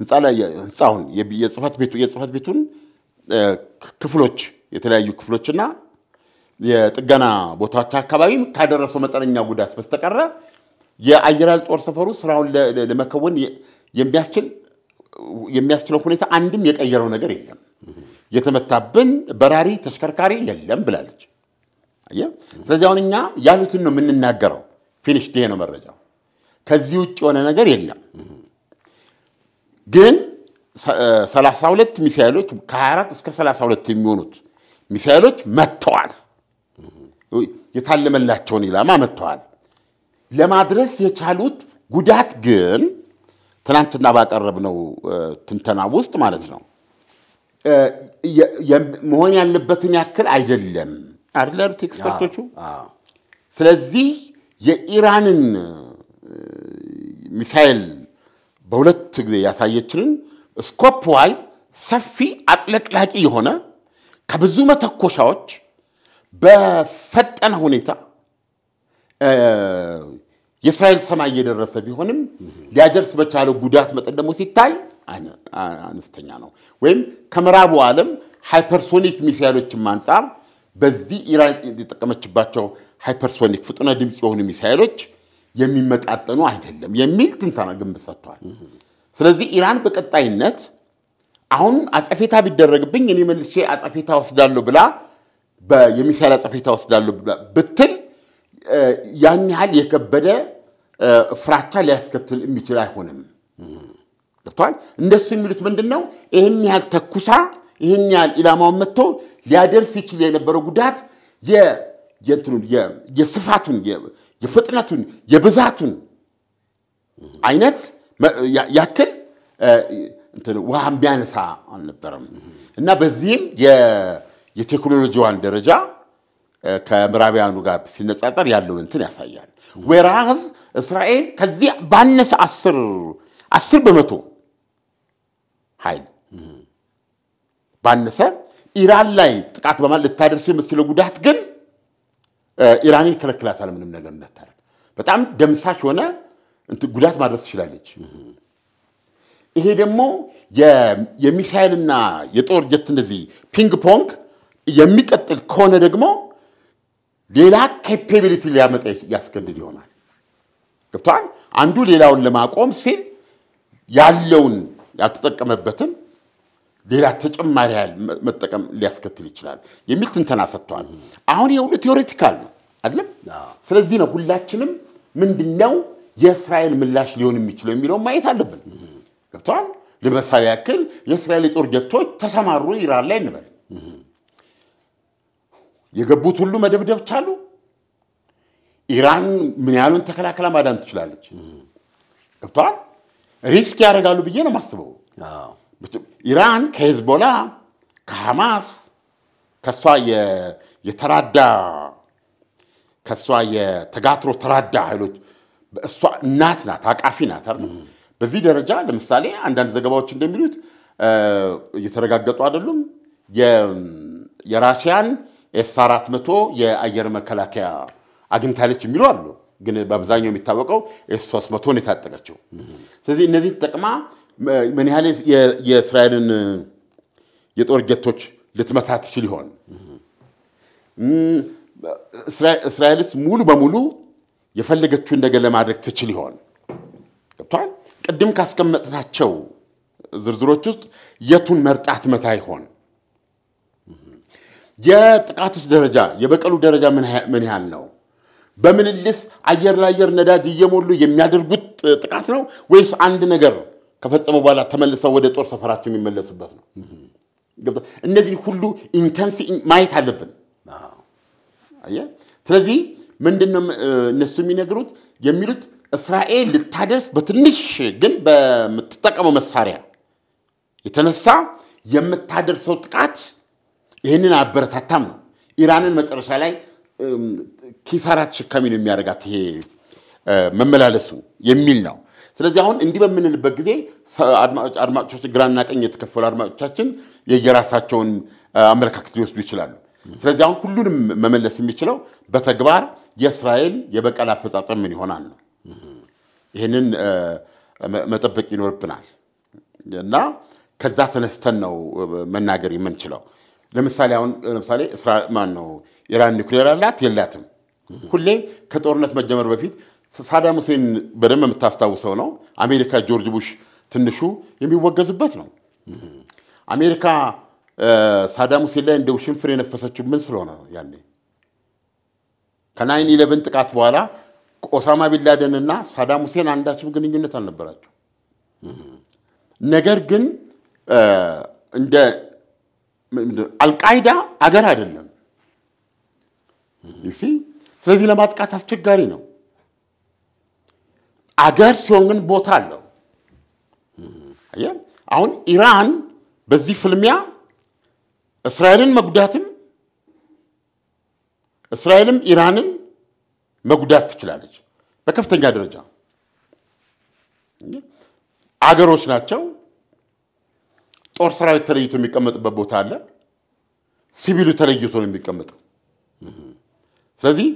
ህንፃ ላይ ህንፃውን የጽህፈት ቤቱን ክፍሎች የተለያዩ ክፍሎችና የጥገና ቦታዎች አካባቢ ካደረሰው መጠነኛ ጉዳት በስተቀረ የአየር ኃይል ጦር ሰፈሩ ስራውን ለመከወን የሚያስችለው ሁኔታ አንድም የቀየረው ነገር የለም። የተመታብን በራሪ ተሽከርካሪ የለም ብላለች። ስለዚህ አሁን እኛ ያሉትን ነው የምንናገረው። ፊኒሽ ይሄ ነው መረጃው። ከዚህ ውጭ የሆነ ነገር የለም። ግን 32 ሚሳኤሎች ከ24 እስከ 32 የሚሆኑት ሚሳኤሎች መጥተዋል። የታለመላቸውን ኢላማ መጥተዋል። ለማድረስ የቻሉት ጉዳት ግን ትናንትና ባቀረብነው ትንተና ውስጥ ማለት ነው መሆን ያለበትን ያክል አይደለም አይደል ኤክስፐርቶቹ። ስለዚህ የኢራንን ሚሳይል በሁለት ጊዜ ያሳየችልን ስኮፕ ዋይዝ ሰፊ አጥለቅላቂ የሆነ ከብዙ መተኮሻዎች በፈጠነ ሁኔታ የእስራኤል ሰማይ እየደረሰ ቢሆንም ሊያደርስ በቻለ ጉዳት መጠን ደግሞ ሲታይ አነስተኛ ነው። ወይም ከምዕራቡ ዓለም ሃይፐርሶኒክ ሚሳይሎችም አንጻር በዚህ ኢራን የተጠቀመችባቸው ሃይፐርሶኒክ ፍጡነ ድምፅ የሆኑ ሚሳይሎች የሚመጣጠኑ አይደለም የሚል ትንተና ግንብ ሰጥተዋል። ስለዚህ ኢራን በቀጣይነት አሁን አጸፌታ ቢደረግብኝ እኔ መልሼ አጸፌታ ወስዳለሁ ብላ የሚሳይል አጸፋ ወስዳለሁ ብትል ያን ያህል የከበደ ፍራቻ ሊያስከትል የሚችል አይሆንም። ገብቷል። እንደሱ የሚሉት ምንድን ነው? ይህን ያህል ተኩሳ ይህን ያህል ኢላማውን መጥቶ ሊያደርስ ይችል የነበረው ጉዳት የስፋቱን፣ የፍጥነቱን፣ የብዛቱን አይነት ያክል ውሃ ቢያነሳ አልነበረም እና በዚህም የቴክኖሎጂዋን ደረጃ ከምዕራቢያኑ ጋር ሲነጻጸር ያለውን እንትን ያሳያል። ዌራዝ እስራኤል ከዚህ ባነሰ አስር በመቶ ኃይል ባነሰ ኢራን ላይ ጥቃት በማለት ልታደርስ የምትችለው ጉዳት ግን ኢራንን ይከለክላታል። ምንም ነገር እንዳታረግ በጣም ደምሳሽ የሆነ ጉዳት ማድረስ ትችላለች። ይሄ ደግሞ የሚሳይልና የጦር ጀት እንደዚህ ፒንግ ፖንግ የሚቀጥል ከሆነ ደግሞ ሌላ ኬፔቢሊቲ ሊያመጣ ያስገድድ ይሆናል። ገብቷል። አንዱ ሌላውን ለማቆም ሲል ያለውን ያልተጠቀመበትን ሌላ ተጨማሪ ያህል መጠቀም ሊያስከትል ይችላል የሚል ትንተና ሰጥተዋል። አሁን የሁሉ ቴዎሬቲካል ነው አይደለም። ስለዚህ ነው ሁላችንም ምንድነው የእስራኤል ምላሽ ሊሆን የሚችለው የሚለውን ማየት አለብን። ገብተዋል። ለምሳሌ ያክል የእስራኤል የጦር ጀቶች ተሰማሩ ኢራን ላይ እንበል የገቡት ሁሉ መደብደብ ቻሉ። ኢራን ምን ያህሉን ተከላከላ ማዳን ትችላለች? ገብቷል። ሪስክ ያደርጋሉ ብዬ ነው የማስበው። ኢራን ከሄዝቦላ ከሐማስ ከእሷ የተራዳ ከእሷ የተጋትሮ ተራዳ ኃይሎች እሷ እናት ናት፣ አቃፊ ናት። በዚህ ደረጃ ለምሳሌ አንዳንድ ዘገባዎች እንደሚሉት እየተረጋገጡ አይደሉም የራሽያን ኤስ አራት መቶ የአየር መከላከያ አግኝታለች የሚሉ አሉ። ግን በአብዛኛው የሚታወቀው ኤስ 300 መቶን የታጠቀችው። ስለዚህ እነዚህ ተጠቅማ ምን ያህል የእስራኤልን የጦር ጀቶች ልትመታ ትችል ይሆን? እስራኤልስ ሙሉ በሙሉ የፈለገችው ነገር ለማድረግ ትችል ይሆን? ገብቷል። ቅድም ካስቀመጥናቸው ዝርዝሮች ውስጥ የቱን መርጣ ትመታ ይሆን? የጥቃቱስ ደረጃ የበቀሉ ደረጃ ምን ያህል ነው? በምልልስ አየር ለአየር ነዳጅ እየሞሉ የሚያደርጉት ጥቃት ነው ወይስ አንድ ነገር ከፈጸመ በኋላ ተመልሰው ወደ ጦር ሰፈራቸው የሚመለሱበት ነው? እነዚህ ሁሉ ኢንተንስ ማየት አለብን። ስለዚህ ምንድን ነው እነሱ የሚነግሩት የሚሉት እስራኤል ልታደርስ በትንሽ ግን በምትጠቀመው መሳሪያ የተነሳ የምታደርሰው ጥቃት ይህንን አበረታታም ነው። ኢራንን መጨረሻ ላይ ኪሳራ ተሸካሚ ነው የሚያደርጋት ይሄ መመላለሱ የሚል ነው። ስለዚህ አሁን እንዲህ በምንልበት ጊዜ አድማጮቻችን፣ ግራና ቀኝ የተከፈሉ አድማጮቻችን የየራሳቸውን አመለካከት ሊወስዱ ይችላሉ። ስለዚህ አሁን ሁሉንም መመለስ የሚችለው በተግባር የእስራኤል የበቀል አፈጻጸም ምን ይሆናል ነው። ይህንን መጠበቅ ይኖርብናል እና ከዛ ተነስተን ነው መናገር የምንችለው። ለምሳሌ አሁን ለምሳሌ እስራ ማን ነው ኢራን ኒኩሌር አላት የላትም? ሁሌ ከጦርነት መጀመር በፊት ሳዳም ሁሴን በደንብ የምታስታውሰው ነው። አሜሪካ ጆርጅ ቡሽ ትንሹ የሚወገዝበት ነው። አሜሪካ ሳዳም ሁሴን ላይ እንደ ሽንፍር የነፈሰችው ምን ስለሆነ ነው? ያኔ ከናይን ኢለቨን ጥቃት በኋላ ኦሳማ ቢንላደን እና ሳዳም ሁሴን አንዳችም ግንኙነት አልነበራቸው። ነገር ግን እንደ አልቃይዳ አገር አይደለም። ስለዚህ ለማጥቃት አስቸጋሪ ነው። አገር ሲሆን ግን ቦታ አለው። አሁን ኢራን በዚህ ፍልሚያ እስራኤልን መጉዳትም እስራኤልም ኢራንን መጉዳት ትችላለች በከፍተኛ ደረጃ አገሮች ናቸው። ጦር ሰራዊት ተለይቶ የሚቀመጥበት ቦታ አለ። ሲቪሉ ተለይቶ ነው የሚቀመጠው። ስለዚህ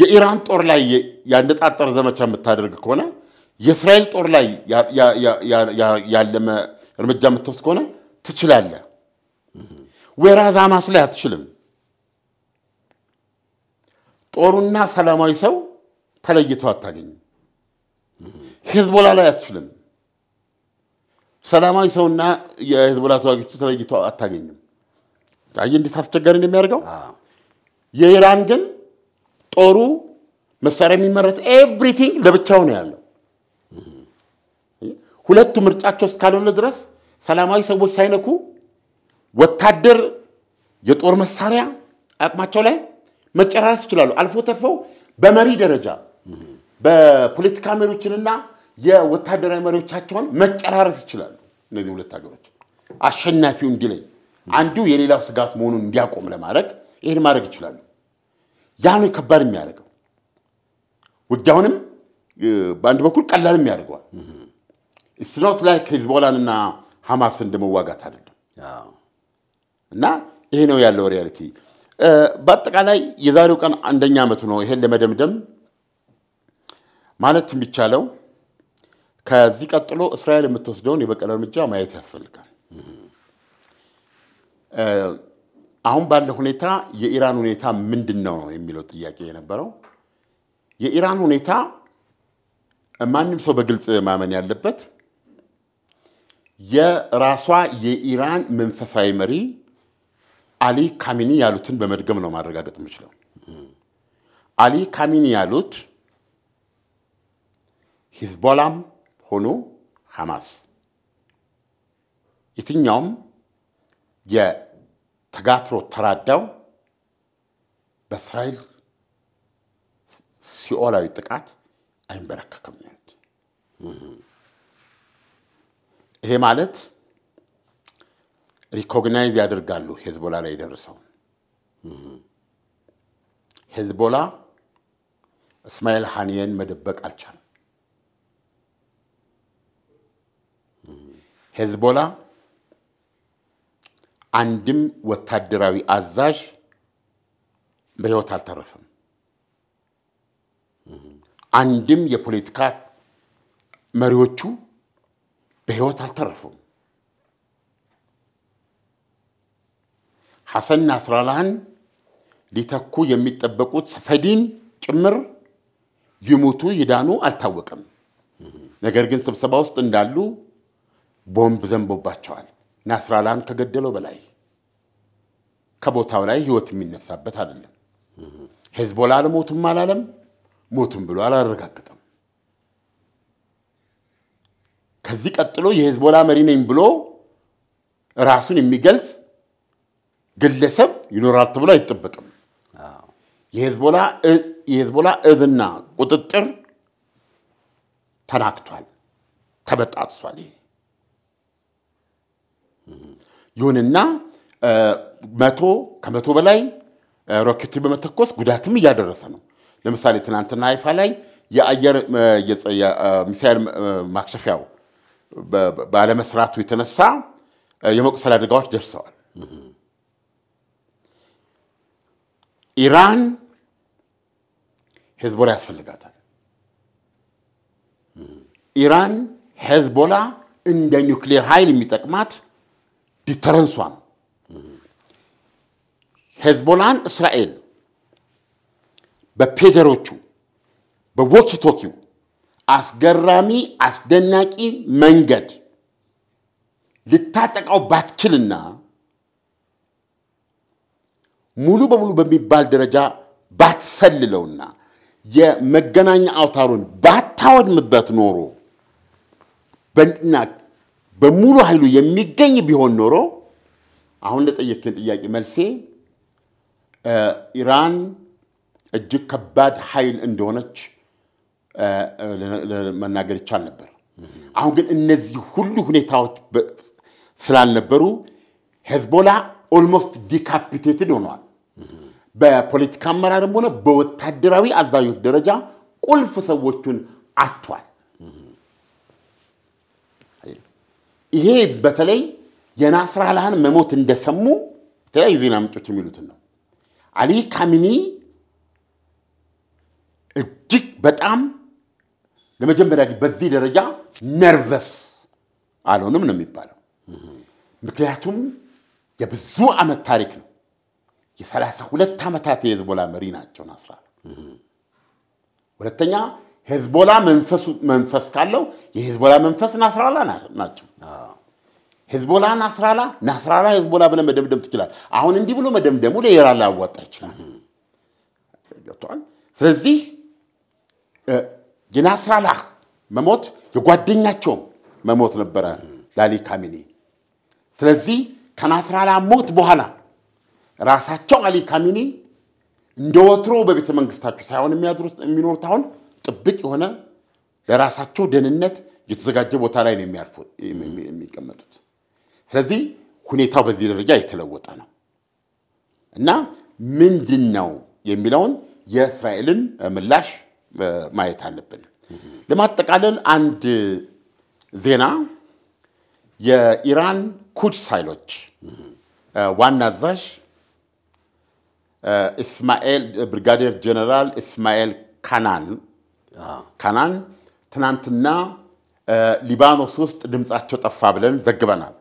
የኢራን ጦር ላይ ያነጣጠረ ዘመቻ የምታደርግ ከሆነ የእስራኤል ጦር ላይ ያለመ እርምጃ የምትወስድ ከሆነ ትችላለ ወይራዝ ሐማስ ላይ አትችልም። ጦሩና ሰላማዊ ሰው ተለይተው አታገኝም። ሂዝቦላ ላይ አትችልም። ሰላማዊ ሰውና የህዝቦላ ተዋጊዎች ተለይቶ አታገኝም። አየህ እንዴት አስቸጋሪ እንደሚያደርገው የሚያደርገው። የኢራን ግን ጦሩ መሳሪያ የሚመረት ኤቭሪቲንግ ለብቻው ነው ያለው። ሁለቱ ምርጫቸው እስካልሆነ ድረስ ሰላማዊ ሰዎች ሳይነኩ ወታደር የጦር መሳሪያ አቅማቸው ላይ መጨራረስ ይችላሉ። አልፎ ተርፈው በመሪ ደረጃ በፖለቲካ መሪዎችንና የወታደራዊ መሪዎቻቸውን መጨራረስ ይችላሉ። እነዚህ ሁለት ሀገሮች አሸናፊው እንዲለይ፣ አንዱ የሌላው ስጋት መሆኑን እንዲያቆም ለማድረግ ይህን ማድረግ ይችላሉ። ያ ነው ከባድ የሚያደርገው። ውጊያውንም በአንድ በኩል ቀላል የሚያደርገዋል። ስኖት ላይ ሂዝቦላንና ሐማስን እንደመዋጋት አይደለም እና ይሄ ነው ያለው ሪያሊቲ። በአጠቃላይ የዛሬው ቀን አንደኛ ዓመቱ ነው። ይሄን ለመደምደም ማለት የሚቻለው ከዚህ ቀጥሎ እስራኤል የምትወስደውን የበቀል እርምጃ ማየት ያስፈልጋል። አሁን ባለ ሁኔታ የኢራን ሁኔታ ምንድን ነው የሚለው ጥያቄ የነበረው። የኢራን ሁኔታ ማንም ሰው በግልጽ ማመን ያለበት የራሷ የኢራን መንፈሳዊ መሪ አሊ ካሚኒ ያሉትን በመድገም ነው ማረጋገጥ የምችለው። አሊ ካሚኒ ያሉት ሂዝቦላም ሆኖ ሐማስ የትኛውም የተጋትሮ ተራዳው በእስራኤል ሲኦላዊ ጥቃት አይንበረከክም ያሉት ይሄ ማለት ሪኮግናይዝ ያደርጋሉ ሄዝቦላ ላይ የደረሰው ሄዝቦላ እስማኤል ሃኒየን መደበቅ አልቻለም። ሄዝቦላ አንድም ወታደራዊ አዛዥ በህይወት አልተረፈም። አንድም የፖለቲካ መሪዎቹ በህይወት አልተረፉም። ሐሰን ናስራላህን ሊተኩ የሚጠበቁት ሰፈዲን ጭምር ይሙቱ ይዳኑ አልታወቀም። ነገር ግን ስብሰባ ውስጥ እንዳሉ ቦምብ ዘንቦባቸዋል። ናስራላን ከገደለው በላይ ከቦታው ላይ ህይወት የሚነሳበት አይደለም። ሄዝቦላ አልሞትም አላለም፣ ሞቱም ብሎ አላረጋግጥም። ከዚህ ቀጥሎ የሄዝቦላ መሪ ነኝ ብሎ ራሱን የሚገልጽ ግለሰብ ይኖራል ተብሎ አይጠበቅም። የሄዝቦላ እዝና ቁጥጥር ተናክቷል፣ ተበጣጥሷል። ይሁንና መቶ ከመቶ በላይ ሮኬት በመተኮስ ጉዳትም እያደረሰ ነው። ለምሳሌ ትናንትና ሀይፋ ላይ የአየር ሚሳይል ማክሸፊያው ባለመስራቱ የተነሳ የመቁሰል አደጋዎች ደርሰዋል። ኢራን ሄዝቦላ ያስፈልጋታል። ኢራን ሄዝቦላ እንደ ኒውክሌር ኃይል የሚጠቅማት ዲተረንሷም ሄዝቦላን እስራኤል በፔደሮቹ በወኪቶኪው አስገራሚ አስደናቂ መንገድ ልታጠቃው ባትችልና ሙሉ በሙሉ በሚባል ደረጃ ባትሰልለውና የመገናኛ አውታሩን ባታወድምበት ኖሮ በና በሙሉ ኃይሉ የሚገኝ ቢሆን ኖሮ አሁን ለጠየክን ጥያቄ መልሴ ኢራን እጅግ ከባድ ኃይል እንደሆነች መናገር ይቻል ነበር። አሁን ግን እነዚህ ሁሉ ሁኔታዎች ስላልነበሩ ሄዝቦላ ኦልሞስት ዲካፒቴትድ ሆነዋል። በፖለቲካ አመራርም ሆነ በወታደራዊ አዛዦች ደረጃ ቁልፍ ሰዎቹን አጥቷል። ይሄ በተለይ የናስራላህን መሞት እንደሰሙ የተለያዩ ዜና ምንጮች የሚሉትን ነው። አሊ ካሚኒ እጅግ በጣም ለመጀመሪያ በዚህ ደረጃ ነርቨስ አልሆንም ነው የሚባለው። ምክንያቱም የብዙ ዓመት ታሪክ ነው። የሰላሳ ሁለት ዓመታት የሄዝቦላ መሪ ናቸው ናስራላ። ሁለተኛ ሄዝቦላ መንፈስ ካለው የሄዝቦላ መንፈስ ናስራላ ናቸው። ህዝቦላ ናስራላ ናስራላ ሄዝቦላ ብለን መደምደም ትችላል። አሁን እንዲህ ብሎ መደምደሙ ላይ አዋጣ ይችላል። ስለዚህ የናስራላ መሞት የጓደኛቸውም መሞት ነበረ ላሊ ካሚኒ። ስለዚህ ከናስራላ ሞት በኋላ ራሳቸው አሊ ካሚኒ እንደ ወትሮ በቤተ መንግስታቸው ሳይሆን የሚኖሩት አሁን ጥብቅ የሆነ ለራሳቸው ደህንነት የተዘጋጀ ቦታ ላይ ነው የሚቀመጡት። ስለዚህ ሁኔታው በዚህ ደረጃ የተለወጠ ነው እና ምንድን ነው የሚለውን የእስራኤልን ምላሽ ማየት አለብን። ለማጠቃለል አንድ ዜና የኢራን ኩድስ ኃይሎች ዋና አዛዥ እስማኤል ብርጋዴር ጀነራል እስማኤል ካናን ካናን ትናንትና ሊባኖስ ውስጥ ድምፃቸው ጠፋ ብለን ዘግበናል።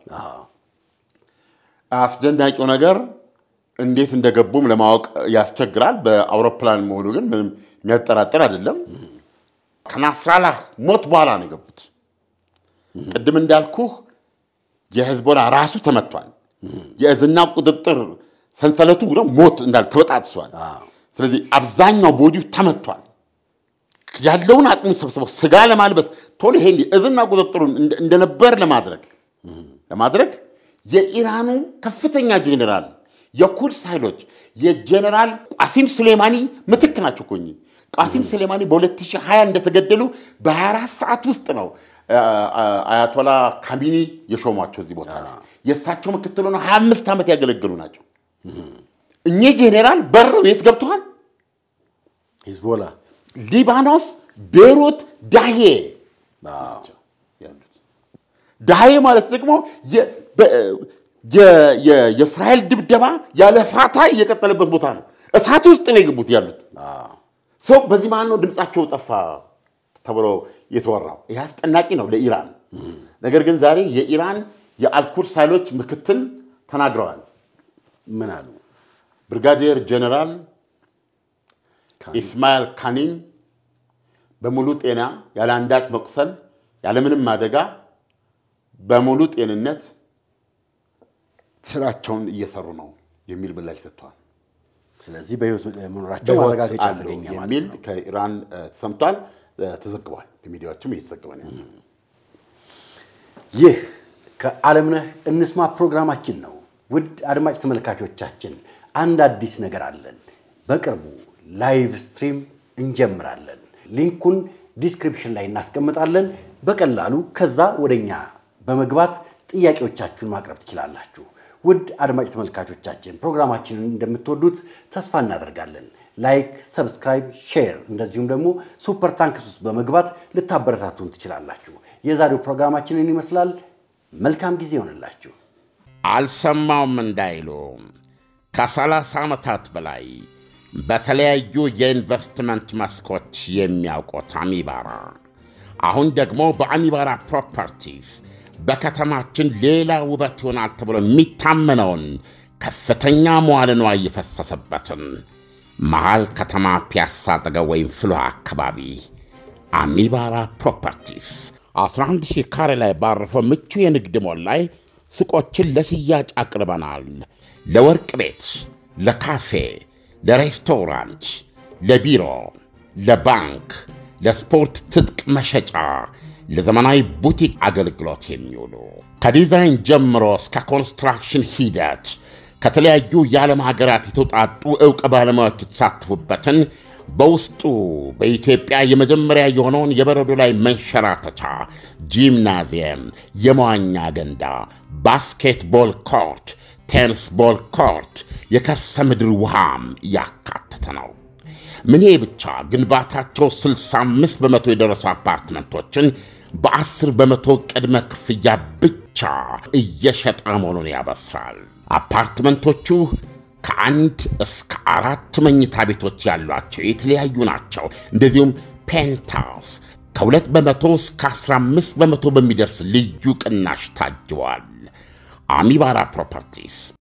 አስደናቂው ነገር እንዴት እንደገቡም ለማወቅ ያስቸግራል። በአውሮፕላን መሆኑ ግን ምንም የሚያጠራጥር አይደለም። ከናስራላህ ሞት በኋላ ነው የገቡት። ቅድም እንዳልኩህ የህዝቦላ ራሱ ተመቷል። የእዝና ቁጥጥር ሰንሰለቱ ነው ሞት እንዳል ተበጣጥሷል። ስለዚህ አብዛኛው ቦዲው ተመቷል። ያለውን አጽሙ ሰብስበው ስጋ ለማልበስ ቶሎ ይሄ እዝና ቁጥጥሩን እንደነበር ለማድረግ ለማድረግ የኢራኑ ከፍተኛ ጄኔራል የኩድስ ኃይሎች የጄኔራል ቃሲም ስሌማኒ ምትክ ናቸው እኮ ቃሲም ስሌማኒ በ2020 እንደተገደሉ በ24 ሰዓት ውስጥ ነው አያቶላ ካሚኒ የሾሟቸው እዚህ ቦታ የእሳቸው ምክትል ሆነው 25 ዓመት ያገለገሉ ናቸው። እኚህ ጄኔራል በር ቤት ገብተዋል። ሂዝቦላ ሊባኖስ፣ ቤሩት ዳሄ ዳሄ ማለት ደግሞ የእስራኤል ድብደባ ያለ ፋታ እየቀጠለበት ቦታ ነው። እሳት ውስጥ ነው የገቡት ያሉት። ሰው በዚህ መሀል ነው ድምፃቸው ጠፋ ተብሎ የተወራው። ይህ አስጨናቂ ነው ለኢራን። ነገር ግን ዛሬ የኢራን የአልኩድስ ኃይሎች ምክትል ተናግረዋል። ምን አሉ? ብርጋዴር ጀነራል ኢስማኤል ካኒን በሙሉ ጤና ያለ አንዳች መቁሰል ያለምንም አደጋ በሙሉ ጤንነት ስራቸውን እየሰሩ ነው የሚል ምላሽ ሰጥተዋል። ስለዚህ በህይወት መኖራቸው ማረጋገጫ ተገኘ የሚል ከኢራን ተሰምቷል፣ ተዘግቧል። በሚዲያዎችም እየተዘገበ ነው። ይህ ከዓለምነህ እንስማ ፕሮግራማችን ነው። ውድ አድማጭ ተመልካቾቻችን አንድ አዲስ ነገር አለን። በቅርቡ ላይቭ ስትሪም እንጀምራለን። ሊንኩን ዲስክሪፕሽን ላይ እናስቀምጣለን። በቀላሉ ከዛ ወደኛ በመግባት ጥያቄዎቻችሁን ማቅረብ ትችላላችሁ። ውድ አድማጭ ተመልካቾቻችን ፕሮግራማችንን እንደምትወዱት ተስፋ እናደርጋለን። ላይክ፣ ሰብስክራይብ፣ ሼር እንደዚሁም ደግሞ ሱፐር ታንክስ ውስጥ በመግባት ልታበረታቱን ትችላላችሁ። የዛሬው ፕሮግራማችንን ይመስላል። መልካም ጊዜ ይሆንላችሁ። አልሰማውም እንዳይሉ ከ30 ዓመታት በላይ በተለያዩ የኢንቨስትመንት መስኮች የሚያውቁት አሚባራ አሁን ደግሞ በአሚባራ ፕሮፐርቲስ በከተማችን ሌላ ውበት ይሆናል ተብሎ የሚታመነውን ከፍተኛ መዋለ ንዋይ እየፈሰሰበትን መሃል ከተማ ፒያሳ አጠገብ ወይም ፍሎ አካባቢ አሚባራ ፕሮፐርቲስ 11ሺህ ካሬ ላይ ባረፈው ምቹ የንግድ ሞል ላይ ሱቆችን ለሽያጭ አቅርበናል። ለወርቅ ቤት፣ ለካፌ፣ ለሬስቶራንት፣ ለቢሮ፣ ለባንክ፣ ለስፖርት ትጥቅ መሸጫ ለዘመናዊ ቡቲክ አገልግሎት የሚውሉ ከዲዛይን ጀምሮ እስከ ኮንስትራክሽን ሂደት ከተለያዩ የዓለም ሀገራት የተውጣጡ ዕውቅ ባለሙያዎች የተሳተፉበትን በውስጡ በኢትዮጵያ የመጀመሪያ የሆነውን የበረዶ ላይ መንሸራተቻ ጂምናዚየም፣ የመዋኛ ገንዳ፣ ባስኬትቦል ኮርት፣ ቴኒስ ቦል ኮርት፣ የከርሰ ምድር ውሃም ያካተተ ነው። ምን ብቻ ግንባታቸው 65 በመቶ የደረሱ አፓርትመንቶችን በአስር በመቶ ቅድመ ክፍያ ብቻ እየሸጠ መሆኑን ያበስራል። አፓርትመንቶቹ ከአንድ እስከ አራት መኝታ ቤቶች ያሏቸው የተለያዩ ናቸው። እንደዚሁም ፔንታውስ ከሁለት በመቶ እስከ 15 በመቶ በሚደርስ ልዩ ቅናሽ ታጅቧል። አሚባራ ፕሮፐርቲስ